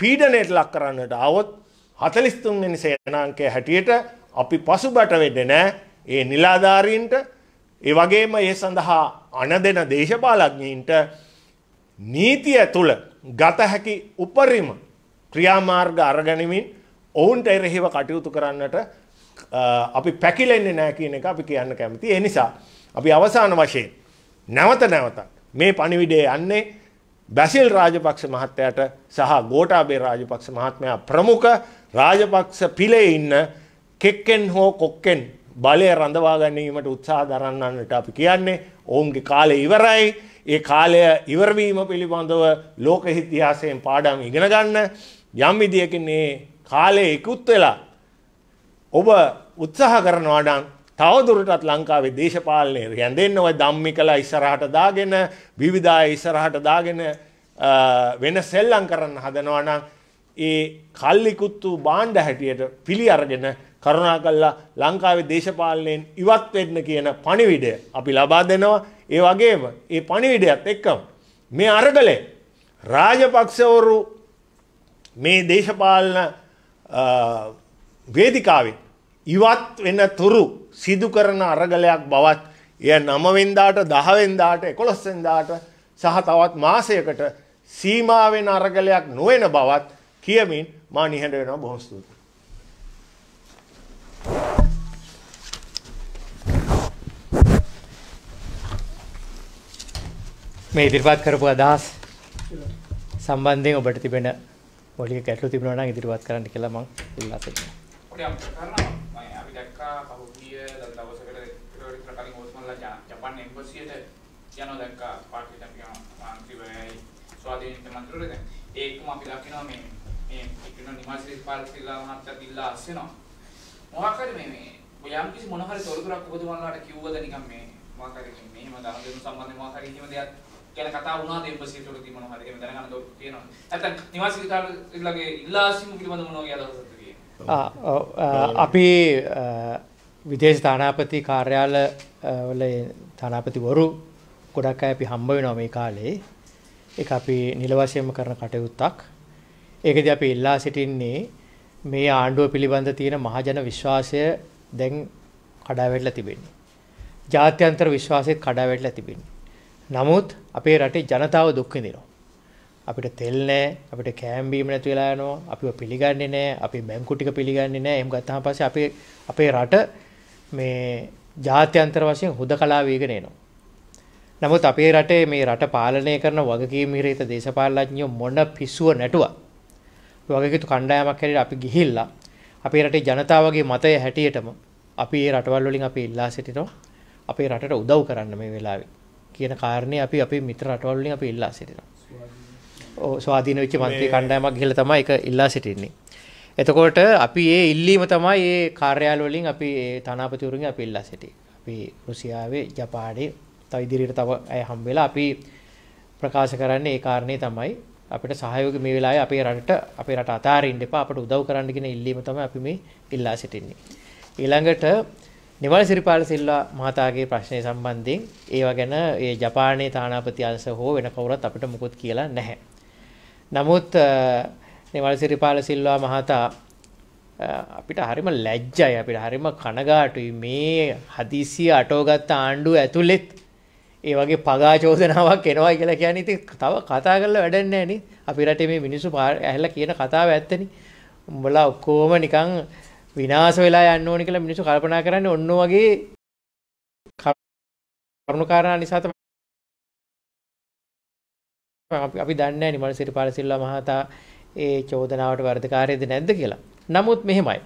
පීඩනයට ලක් කරන්නට අවොත් හතලිස්තුන්වෙනි සේනාංකය හැටියට අපි පසු බටවෙඩ නෑ ඒ නිලාධාරීන්ට ඒ වගේම ඒ සඳහා අන දෙන දේශපාලඥීන්ට නීතිය තුළ ගත හැකි උපරිම ක්‍රියාමාර්ග අරගනිමින් ඔවුන්ට එරෙහිව කටයුතු කරන්නට අපි පැකිලෙන්නේ නෑ කියන එක අපි කියන්න කැමති. ඒ නිසා අපි අවසාන වශයෙන් නැවත නැවතත් මේ පණිවිඩය යන්නේ බැසිල් රාජපක්ෂ මහත්තයට සහ ගෝටාබේ රාජපක්ෂ මහත්මයා ප්‍රමුඛ රාජපක්ෂ පිලේ ඉන්න කෙක්කෙන් හෝ කොක්කෙන් බලය රඳවා ගැනීමට උත්සාහ දරන්නන්නට අපි කියන්නේ ඔවුන්ගේ කාලය ඉවරයි ඒ කාලය ඉවරවීම පිළිබඳව ලෝක ඉතිහාසයෙන් පාඩම් ඉගෙන ගන්න යම් විදියකින් මේ කාලේ ඉක්ුත් වෙලා ඔබ උත්සාහ කරනවා නම් තවදුරටත් ලංකාවේ දේශපාලනය රැඳෙන්න ඔය ධම්මිකලා ඉස්සරහට දාගෙන විවිධාය ඉස්සරහට දාගෙන වෙන සෙල්ලම් කරන්න හදනවා නම් ඒ කල්ලිකුත්තු බාණ්ඩ හැටියට පිළි අරගෙන කරුණා කල්ලා ලංකාවේ දේශපාලනයෙන් ඉවත් වෙන්න කියන පණිවිඩය අපි ලබා දෙනවා ඒ වගේම ඒ පණිවිඩයත් එක්කම මේ අරගලේ රාජපක්ෂවරු මේ දේශපාලන වේදිකාවෙන් ඉවත් වෙන තුරු සිදු කරන අරගලයක් බවත් එය නමවෙන්දාට දහවෙන්දාට එකොළොස්සෙන්දාට සහ තවත් මාසයකට සීමාවෙන අරගලයක් නොවෙන බවත් කියමින් මා නිහඬ වෙනවා බොහොම ස්තුතියි. මේ ඉදිරිපත් කරපු අදහස් සම්බන්ධයෙන් ඔබට තිබෙන පොලිය ගැටලු තිබුණා නම් ඉදිරිපත් කරන්න කියලා මම උල්ලාස කරනවා. ඔය අපි දැක්කා පහුගිය දවසකට විතර කලින් ඕස්මන්ලා ජපාන් එම්බසියට යනවා දැක්කා පාර්ටියට අපි මන්ත්‍රීවරයයි ස්වාධීන මන්ත්‍රීවරයද ඒකම අපි දකිනවා මේ මේ ඉක්ිනු නිවාසිරි පාර්ටිලා මහත්තයා දිල්ලා අස්සෙනවා. මොකක්ද මේ මේ යම් කිසි මොන හරි තොරතුරක් ඔබතුමාලාට කිව්වද නිකන් මේ මොකක්ද මෙහෙම දහම් දෙනු සම්බන්ධ මොකක්ද කියන දෙයක් ගැන කතා වුණාද ඒ පස්සේ ඒක තියෙන මොනවද එහෙම දැනගන්න ඕක තියෙනවා. නැත්නම් නිවාස විකාරලගේ ඉල්ලාසිම පිළිබඳ මොනවා කියලා අදහසක් තියෙනවා. අපි විදේශ තානාපති කාර්යාල වල තානාපතිවරු ගොඩක් අය අපි හම්බ වෙනවා මේ කාලේ. ඒක අපි නිල වශයෙන්ම කරන කටයුත්තක්. ඒකදී අපි ඉල්ලා සිටින්නේ මේ ආණ්ඩුව පිළිබඳ තියෙන මහජන විශ්වාසය දැන් කඩාවැටලා තිබෙන්නේ. ජාත්‍යන්තර විශ්වාසයත් කඩාවැටලා තිබෙන්නේ. නමුත් අපේ රටේ ජනතාව දුක් විඳිනවා. අපිට තෙල් නැහැ, අපිට කෑම බීම නැති වෙලා යනවා, අපිව පිළිගන්නේ නැහැ, අපි බැංකු ටික පිළිගන්නේ නැහැ. එහෙම ගත්තාම පස්සේ අපේ අපේ රට මේ ජාත්‍යන්තර වශයෙන් හුදකලා වේගෙන එනවා. නමුත් අපේ රටේ මේ රට පාලනය කරන වගකීම් හිරිත දේශපාලනඥයෝ මොන පිස්සුව නැටුවා. වගකීතු කණ්ඩායමක් හැටියට අපි ගිහිල්ලා අපේ රටේ ජනතාවගේ මතය හැටියටම අපි මේ රටවල් වලින් අපි ඉල්ලා සිටිනවා. අපේ රටට උදව් කරන්න මේ වෙලාවේ. කියන කාරණේ අපි අපේ මිත්‍ර රටවල් වලින් අපි ඉල්ලා සිටිනවා. ඔව් ස්වාධීන වෙච්ච මන්ත්‍රී කණ්ඩායමක් ගිහලා තමයි ඒක ඉල්ලා සිටින්නේ. එතකොට අපි ඒ ඉල්ලීම තමයි ඒ කාර්යාල වලින් අපි ඒ තනාපතිවරුන්ගෙන් අපි ඉල්ලා සිටියේ. අපි රුසියාවේ, ජපානයේ තව ඉදිරියට තව අය හම් වෙලා අපි ප්‍රකාශ කරන්නේ ඒ කාරණේ තමයි අපිට සහයෝග මේ වෙලාවේ අපේ රටට අපේ රට අතාරින්න එපා අපට උදව් කරන්න කියන ඉල්ලීම තමයි අපි මේ ඉල්ලා සිටින්නේ. ඊළඟට නිවල් සිරිපාල සිල්වා මහතාගේ ප්‍රශ්නය සම්බන්ධයෙන් ඒවා ගැන ඒ ජපානයේ තානාපති අංශ හෝ වෙන කවුරුත් අපිට මුකුත් කියලා නැහැ. නමුත් නිවල් සිරිපාල සිල්වා මහතා අපිට හරිම ලැජ්ජයි අපිට හරිම කනගාටුයි මේ හදිසිය අටෝගත්ත ආණ්ඩුව ඇතුළෙත් ඒ වගේ පගා චෝදනාවක් එනවා කියලා කියන්නේ ඉතින් තව කතා කරලා වැඩක් නැහැ නේ. අපි රටේ මේ මිනිස්සු ඇහැලා කියන කතාව ඇත්තනේ. උඹලා ඔක්කොම නිකන් විනාශ වෙලා යන්න ඕනි කියලා මිනිස්සු කල්පනා කරන්නේ ඔන්න වගේ කරුණාකාරණා නිසා තමයි අපි දන්නේ නැහැ නිමල් සිරිපාල සිල්වා මහතා ඒ චෝදනාවට වර්ධකාරයේද නැද්ද කියලා. නමුත් මෙහෙමයි.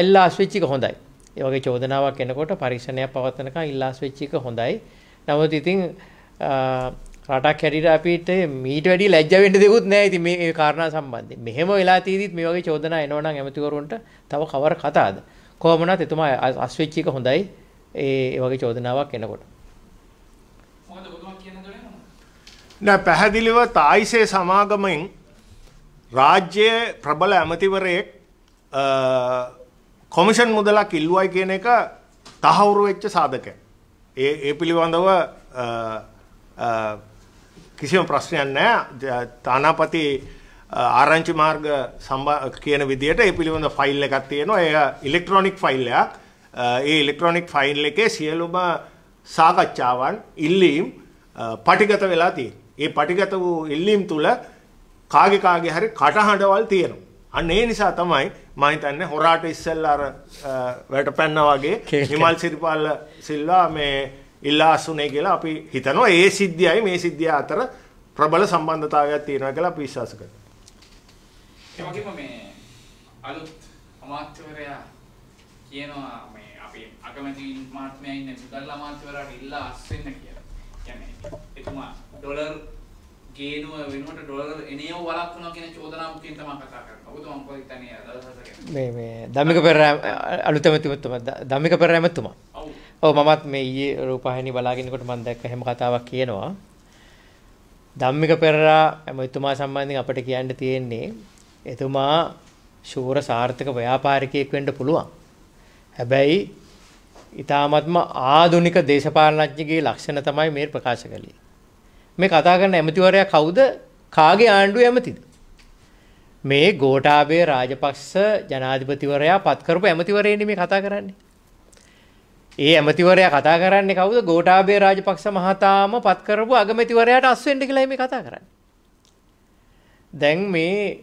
අල්ලාස් වෙච්ච එක හොඳයි. ඒ වගේ චෝදනාවක් එනකොට පරීක්ෂණයක් පවත්වනකම් ඉල්ලාස් වෙච්ච එක හොඳයි. නමුත් ඉතින් රටක් හැටියට අපිට මීට වැඩි ලැජ්ජ වෙන්න දෙකුත් නැහැ. ඉතින් මේ කාරණා සම්බන්ධයෙන්. මෙහෙම වෙලා තියෙදිත් මේ වගේ චෝදනා එනවනම් ඇමතිවරුන්ට තව කවර කතාවද? කොහොම වුණත් එතුමා අස්විච් එක හොඳයි. ඒ වගේ චෝදනාවක් එනකොට. නෑ පැහැදිලිව තායිසේ සමාගමෙන් රාජ්‍යයේ ප්‍රබල ඇමතිවරයෙක් කොමිෂන් මුදලක් ඉල්ලුවයි කියන එක තහවුරු වෙච්ච සාධකයක්. ඒ ඒ පිළිබඳව කිසිම ප්‍රශ්නයක් නැහැ. තානාපති ආරංචි මාර්ග කියන විදිහට ඒ පිළිබඳ ෆයිල් එකක් තියෙනවා. ඒක ඉලෙක්ට්‍රොනික ෆයිල් එකක්. ඒ ඉලෙක්ට්‍රොනික ෆයිල් එකේ සියලුම සාකච්ඡාවන් ඉල්ලීම් පටිගත වෙලා තියෙනවා. ඒ පටිගත වූ ඉල්ලීම් තුල කාගේ කාගේ හරි කටහඬවල් තියෙනවා. අන්න ඒ නිසා තමයි මම හිතන්නේ හොරාට ඉස්සෙල්ලා අර වැටපැන්නා වගේ හිමල් සිරිපාල සිල්වා මේ ඉල්ලාසුනේ කියලා අපි හිතනවා ඒ සිද්ධියයි මේ සිද්ධිය අතර ප්‍රබල සම්බන්ධතාවයක් තියෙනවා කියලා අපි විශ්වාස කරනවා. ඒ මේ අලුත් අමාත්‍යවරයා කියනවා මේ අපි අගමැති මාත්මයා ඉන්න සුදල් අමාත්‍යවරයාට ඉල්ලා අස්සෙන්න කියලා. කියන්නේ එතුමා ඩොලර් ගේනුව වෙනුවට ඩොලර් එනියව වළක්වනවා කියන චෝදනාව මුඛයෙන් තමයි කතා කරන්නේ. ඔබතුමා මොකද හිතන්නේ අදහස ගැන? මේ මේ ධම්මික පෙරහැර අලුතම තුමා ධම්මික පෙරහැර මතුමා. ඔව් මමත් මේ ඊයේ රූපවාහිනී බලාගෙනකොට මම දැක්ක හැම කතාවක් කියනවා. ධම්මික පෙරේරා එතුමා සම්බන්ධයෙන් අපිට කියන්න තියෙන්නේ එතුමා ශූර සාර්ථක ව්‍යාපාරිකයෙක් වෙන්න පුළුවන්. හැබැයි ඊ타මත්ම ආධුනික දේශපාලනඥගේ ලක්ෂණ තමයි මේ ප්‍රකාශ කළේ. මේ කතා කරන ඇමතිවරයා කවුද? කාගේ ආණ්ඩුවේ ඇමතිද? මේ ගෝඨාභය රාජපක්ෂ ජනාධිපතිවරයා පත් කරපු ඇමතිවරයෙන්නේ මේ කතා කරන්නේ. ඒ ඇමතිවරයා කතා කරන්නේ කවුද? ගෝඨාභය රාජපක්ෂ මහතාම පත් කරපු අගමැතිවරයාට අස් වෙන්න කියලා මේ කතා කරන්නේ. දැන් මේ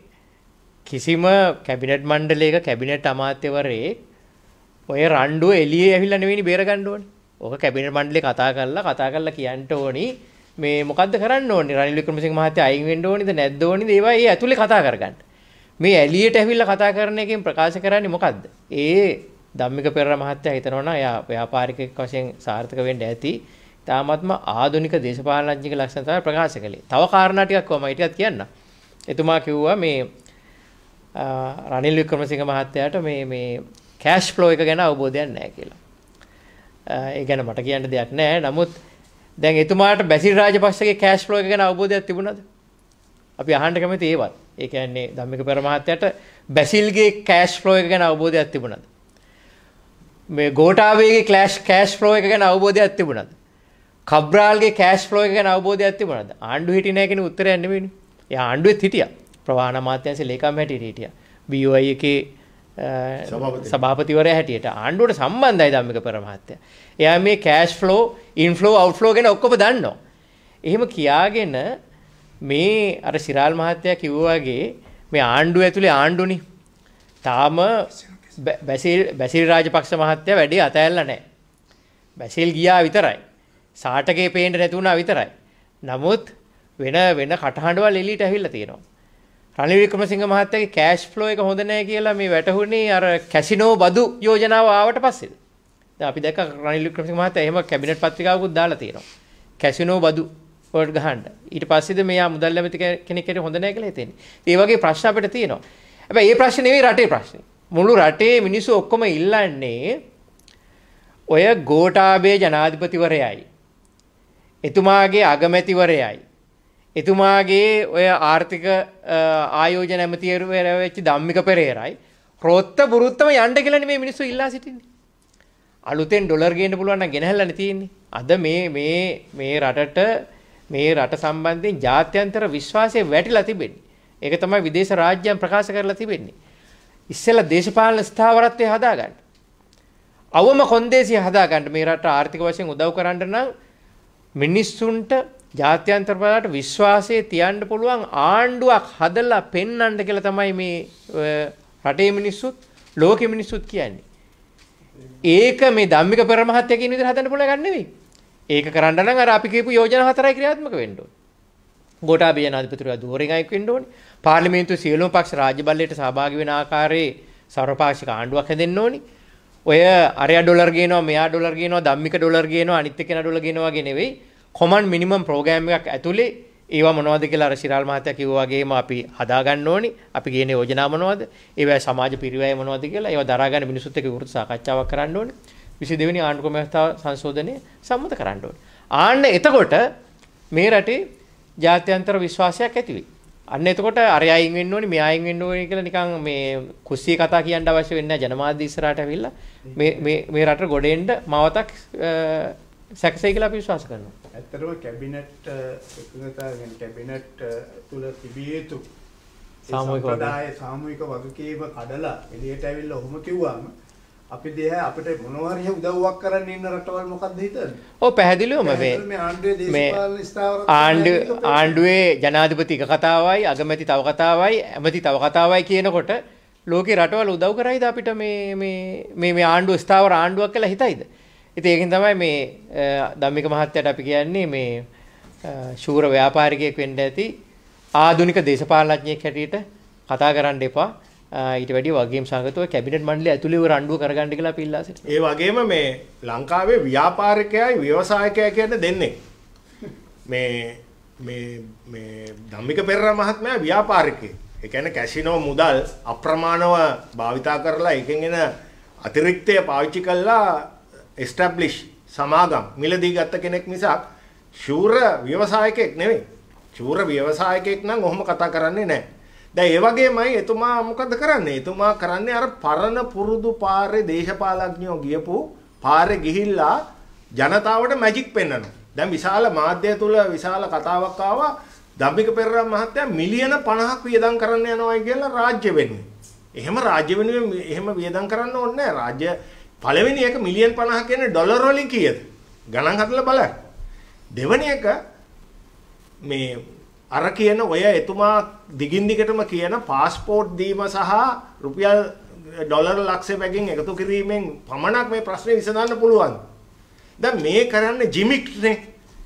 කිසිම කැබිනට් මණ්ඩලයක කැබිනට් අමාත්‍යවරයෙක් ඔය රණ්ඩුව එළියේ ඇවිල්ලා නෙවෙයි බේරගන්න ඕනේ. ඕක කැබිනට් මණ්ඩලේ කතා කරලා කතා කරලා කියන්න ඕනි මේ මොකද්ද කරන්න ඕනේ? රනිල් වික්‍රමසිංහ මහත්තයා අයින් වෙන්න ඕනිද නැද්ද ඕනිද? ඒවා ඒ ඇතුලේ කතා කරගන්න. මේ එළියට ඇවිල්ලා කතා කරන එකෙන් ප්‍රකාශ කරන්නේ මොකද්ද? ඒ ධම්මික පෙරර මහත්තයා හිතනවා නම් එයා ව්‍යාපාරිකයෙක් වශයෙන් සාර්ථක වෙන්න ඇති. තාමත්ම ආධුනික දේශපාලනඥයෙක් ලක්ෂණ තමයි ප්‍රකාශ කළේ. තව කාරණා ටිකක් වම ටිකක් කියන්න. එතුමා කිව්වා මේ රනිල් වික්‍රමසිංහ මහත්තයාට මේ මේ කෑෂ් ෆ්ලෝ එක ගැන අවබෝධයක් නැහැ කියලා. ඒ ගැන මට කියන්න දෙයක් නැහැ. නමුත් දැන් එතුමාට බැසිල් රාජපක්ෂගේ කෑෂ් ෆ්ලෝ එක ගැන අවබෝධයක් තිබුණාද? අපි අහන්න කැමති ඒවත්. ඒ කියන්නේ ධම්මික පෙර මහත්තයාට බැසිල්ගේ කෑෂ් ෆ්ලෝ එක ගැන අවබෝධයක් තිබුණාද? මේ ගෝටාවේගේ ක්ලෑෂ් කෑෂ් ෆ්ලෝ එක ගැන අවබෝධයක් තිබුණාද? කබ්‍රාල්ගේ කෑෂ් ෆ්ලෝ එක ගැන අවබෝධයක් තිබුණාද? ආණ්ඩු හිටියේ නැහැ කියන උත්තරය නෙවෙයිනේ. එයා ආණ්ඩුවෙත් හිටියා. ප්‍රවාහන අමාත්‍යාංශයේ ලේකම් හැටියට හිටියා. BOI එකේ සභාපතිවරයා හැටියට ආණ්ඩුවට සම්බන්ධයි ධම්මික පරමහත්තයා. එයා මේ කෑෂ් ෆ්ලෝ, ඉන්ෆ්ලෝ, අවුට්ෆ්ලෝ ගැන ඔක්කොම දන්නවා. එහෙම කියාගෙන මේ අර සිරාල් මහත්තයා කිව්වා වගේ මේ ආණ්ඩුව ඇතුලේ ආණ්ඩුනේ. තාම බැසිල් බැසිල් රාජපක්ෂ මහත්තයා වැඩි අතෑල්ලා නැහැ. බැසිල් ගියා විතරයි. සාටකේ පේන්න නැතුණා විතරයි. නමුත් වෙන වෙන කටහඬවල් එලීට ඇවිල්ලා තියෙනවා. රනිල් වික්‍රමසිංහ මහත්තයාගේ කෑෂ් ෆ්ලෝ එක හොඳ නැහැ කියලා මේ වැටහුණේ අර කැසිනෝ බදු යෝජනාව ආවට පස්සේ. දැන් අපි දැක්ක රනිල් වික්‍රමසිංහ මහත්තයා එහෙම කැබිනට් පත්‍රිකාවකුත් දාලා තියෙනවා. කැසිනෝ බදු වලට ගහන්න. ඊට පස්සේද මෙයා මුදල් ඇමති කෙනෙක් හරි හොඳ නැහැ කියලා හිතෙන්නේ. ඒ වගේ ප්‍රශ්න අපිට තියෙනවා. හැබැයි මේ ප්‍රශ්නේ නෙවෙයි රටේ ප්‍රශ්නේ. මුළු රටේ මිනිස්සු ඔක්කොම ඉල්ලන්නේ ඔය ගෝඨාභය ජනාධිපතිවරයයි. එතුමාගේ අගමැතිවරයයි. එතුමාගේ ඔය ආර්ථික ආයෝජන ඇමතිවරයා වෙච්ච ධම්මික පෙරේරයි. රොත්ත බුරුත්තම යන්න කියලා මේ මිනිස්සු ඉල්ලා සිටින්නේ. අලුතෙන් ඩොලර් ගේන්න පුළුවන් නම් ගෙනහැල්ලානේ තියෙන්නේ. අද මේ මේ මේ රටට මේ රට සම්බන්ධයෙන් ජාත්‍යන්තර විශ්වාසය වැටිලා තිබෙන්නේ. ඒක තමයි විදේශ රාජ්‍යයන් ප්‍රකාශ කරලා තිබෙන්නේ. ඉස්සෙල්ලා දේශපාලන ස්ථාවරත්වය හදාගන්න. අවම කොන්දේසිය හදාගන්න මේ රට ආර්ථික වශයෙන් උදව් කරන්න නම් මිනිස්සුන්ට ජාත්‍යන්තර බලයට විශ්වාසය තියන්න පුළුවන් ආණ්ඩුවක් හදලා පෙන්වන්න කියලා තමයි මේ රටේ මිනිස්සුත් ලෝකෙ මිනිස්සුත් කියන්නේ. ඒක මේ ධම්මික පරමහත්ය කියන විදිහට හදන්න පුළුවන් ගන්න නෙවෙයි. ඒක කරන්න නම් අර අපි කියපු යෝජනා හතරයි ක්‍රියාත්මක වෙන්න ඕනේ. ගෝඨාභය ජනාධිපතිතුමා දුවරෙන් අයෙක් වෙන්න ඕනේ. පාර්ලිමේන්තුවේ සියලුම පක්ෂ රාජ්‍ය බල්ලයට සහභාගී වෙන ආකාරයේ සර්වපාක්ෂික ආණ්ඩුවක් හැදෙන්න ඕනි. ඔය අරයා ඩොලර් ගේනවා මෙයා ඩොලර් ගේනවා ධම්මික ඩොලර් ගේනවා අනිත් එක්කෙනා ඩොලර් ගේනවා වගේ නෙවෙයි. කොමන් මිනිමම් ප්‍රෝග්‍රෑම් එකක් ඇතුලේ ඒවා මොනවද කියලා අර ශිරාල් මහත්තයා කිව්වා වගේම අපි හදාගන්න ඕනි. අපි කියන යෝජනා මොනවද? ඒවා සමාජ පිරිවැය මොනවද කියලා ඒවා දරාගන්න මිනිසුත් එක්ක විවෘත සාකච්ඡාවක් කරන්න ඕනි. 22 වෙනි ආණ්ඩුක්‍රම ව්‍යවස්ථාව සංශෝධනය සම්මත කරන්න ඕනි. ආන්න එතකොට මේ රටේ ජාත්‍යන්තර විශ්වාසයක් ඇති වෙයි. අන්න එතකොට අරය අයින් වෙන්න ඕනි මෙයා අයින් වෙන්න ඕනි කියලා නිකන් මේ කුස්සිය කතා කියන්න අවශ්‍ය වෙන්නේ නැහැ ජනමාධ්‍ය ඉස්සරහට ඇවිල්ලා මේ මේ මේ රට ගොඩ එන්න මවතක් සැකසෙයි කියලා අපි විශ්වාස කරනවා. ඇත්තටම කැබිනට් එකඟතාව ගැන කැබිනට් තුල තිබිය යුතු සාමූහික වගකීම කඩලා එළියට ඇවිල්ලා ඔහොම කිව්වම අපි දෙහැ අපිට මොනවා හරි උදව්වක් කරන්න ඉන්න රටවල් මොකක්ද හිතන්නේ? ඔව් පැහැදිලිවම මේ මේ ආණ්ඩු ආණ්ඩුවේ ජනාධිපති එක කතාවයි අගමැති තව කතාවයි ඇමති තව කතාවයි කියනකොට ලෝකේ රටවල් උදව් කරයිද අපිට මේ මේ මේ මේ ආණ්ඩුව ස්ථාවර ආණ්ඩුවක් කියලා හිතයිද? ඉතින් ඒකෙන් තමයි මේ ධම්මික මහත්තයාට අපි කියන්නේ මේ ශූර ව්‍යාපාරිකයෙක් වෙන්න ඇති ආධුනික දේශපාලනඥයෙක් හැටියට කතා කරන්න එපා. ඊට වැඩි වගේ සාගතව කැබිනට මන්ඩල ඇතුළිව රන්ඩුව කරගන්නඩ කියලා පිල්ලස ඒ වගේම මේ ලංකාවේ ව්‍යාපාරකයයි ව්‍යවසායකය කියන්න දෙන්නේ මේ දම්මික පෙර මහත්මය ව්‍යාපාරිකය එකන කැසිනෝ මුදල් අප්‍රමාණව භාවිතා කරලා එකගෙන අතිරික්තය පාවිච්චි කල්ලා ස්ටබ්ලිෂ් සමාගම් මිලදී ගත්ත කෙනෙක් මිසක් ශූර ව්‍යවසායකෙක් නෙවෙයි චූර ව්‍යවසායකෙක් නම් ඔහොම කතා කරන්නේ නෑ දැන් ඒ වගේමයි එතුමා මොකද කරන්නේ? එතුමා කරන්නේ අර පරණ පුරුදු පාරේ දේශපාලඥයෝ ගියපු පාරේ ගිහිල්ලා ජනතාවට මැජික් පෙන්වනවා. දැන් විශාල මාධ්‍ය තුල විශාල කතාවක් ආවා ධම්මික පෙරේරා මහත්තයා මිලියන 50ක් වියදම් කරන්න යනවායි කියලා රාජ්‍ය වෙන්නේ. එහෙම රාජ්‍ය වෙනුවෙන් එහෙම වියදම් කරන්න ඕනේ නැහැ. රාජ්‍ය පළවෙනි එක මිලියන් 50 කියන්නේ ඩොලර් වලින් කීයද? ගණන් හදලා බලන්න. දෙවෙනි එක මේ අර කියන ඔය එතුමා දිගින් දිගටම කියන પાස්පෝර්ට් දීම සහ රුපියල් ඩොලර් ලක්ෂය බැගින් එකතු කිරීමෙන් පමණක් මේ ප්‍රශ්නේ විසඳන්න පුළුවන්. දැන් මේ කරන්නේ ජිමික්නේ.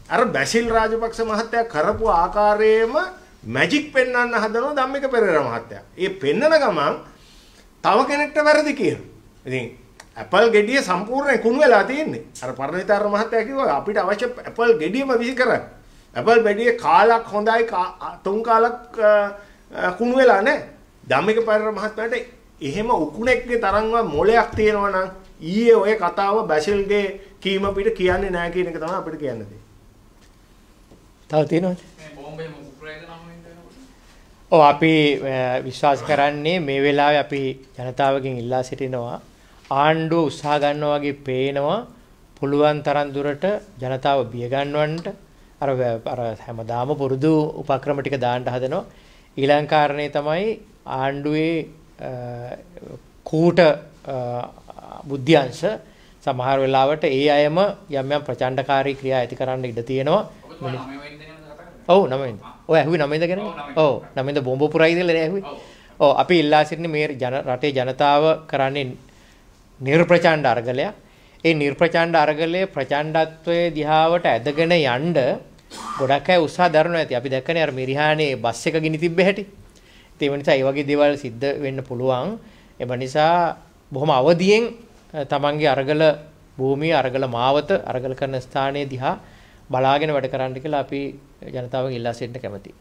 අර බැසිල් රාජපක්ෂ මහත්තයා කරපු ආකාරයේම මැජික් පෙන්වන්න හදනවා ධම්මික පෙරේරා මහත්තයා. ඒ පෙන්නන ගමන් තව කෙනෙක්ට වැරදි කියනවා. ඉතින් ඇපල් ගෙඩිය සම්පූර්ණ කුණු වෙලා තියෙන්නේ. අර පරණිතාර මහත්තයා කිව්වා අපිට අවශ්‍ය ඇපල් ගෙඩියම විසි කරන්න. ඇපල් බැඩියේ කාලක් හොඳයි තුන් කාලක් කුණු වෙලා නැහැ. ධම්මික පෙරේර මහත්මයාට එහෙම උකුණෙක්ගේ තරම්ව මොලයක් තියෙනවා නම් ඊයේ ඔය කතාව බැසිල්ගේ කීම පිට කියන්නේ නැහැ කියන එක තමයි අපිට කියන්න තියෙන්නේ. තව තියෙනවද? ඔව් අපි විශ්වාස කරන්නේ මේ වෙලාවේ අපි ජනතාවගෙන් ඉල්ලා සිටිනවා ආණ්ඩුව උත්සාහ ගන්නවා වගේ පේනවා පුළුවන් තරම් දුරට ජනතාව බිය ගන්නවන්නට අර අර හැමදාම පුරුදු උපක්‍රම ටික දාන්න හදනවා. ඊළඟ කාරණේ තමයි ආණ්ඩුවේ කූට බුද්ධ්‍යංශ සමහර වෙලාවට ඒ අයම යම් යම් ප්‍රචණ්ඩකාරී ක්‍රියා ඇති කරන්න ඉඩ තියෙනවා. ඔව් නමින්ද. ඔය ඇහුවේ නමින්ද ගැන? ඔව් නමින්ද බෝම්බ පුරයි කියලා ඇහුවේ. ඔව් අපි ඉල්ලා සිටින්නේ මේ ජන රටේ ජනතාව කරන්නේ නිර්ප්‍රචණ්ඩ අ르ගලයක්. ඒ නිර්ප්‍රචණ්ඩ අරගලයේ ප්‍රචණ්ඩත්වයේ දිහාවට ඇදගෙන යන්න ගොඩක් අය උත්සාහ දරනවා ඇති. අපි දැක්කනේ අර මිරිහානේ බස් එක ගිනි තිබ්බ හැටි. ඒ නිසා ඒ වගේ දේවල් සිද්ධ වෙන්න පුළුවන්. ඒ නිසා බොහොම අවදියෙන් තමන්ගේ අරගල භූමිය, අරගල මාවත, අරගල කරන ස්ථානයේ දිහා බලාගෙන වැඩ කරන්න කියලා අපි ජනතාවගෙන් ඉල්ලා සිටින්න කැමතියි.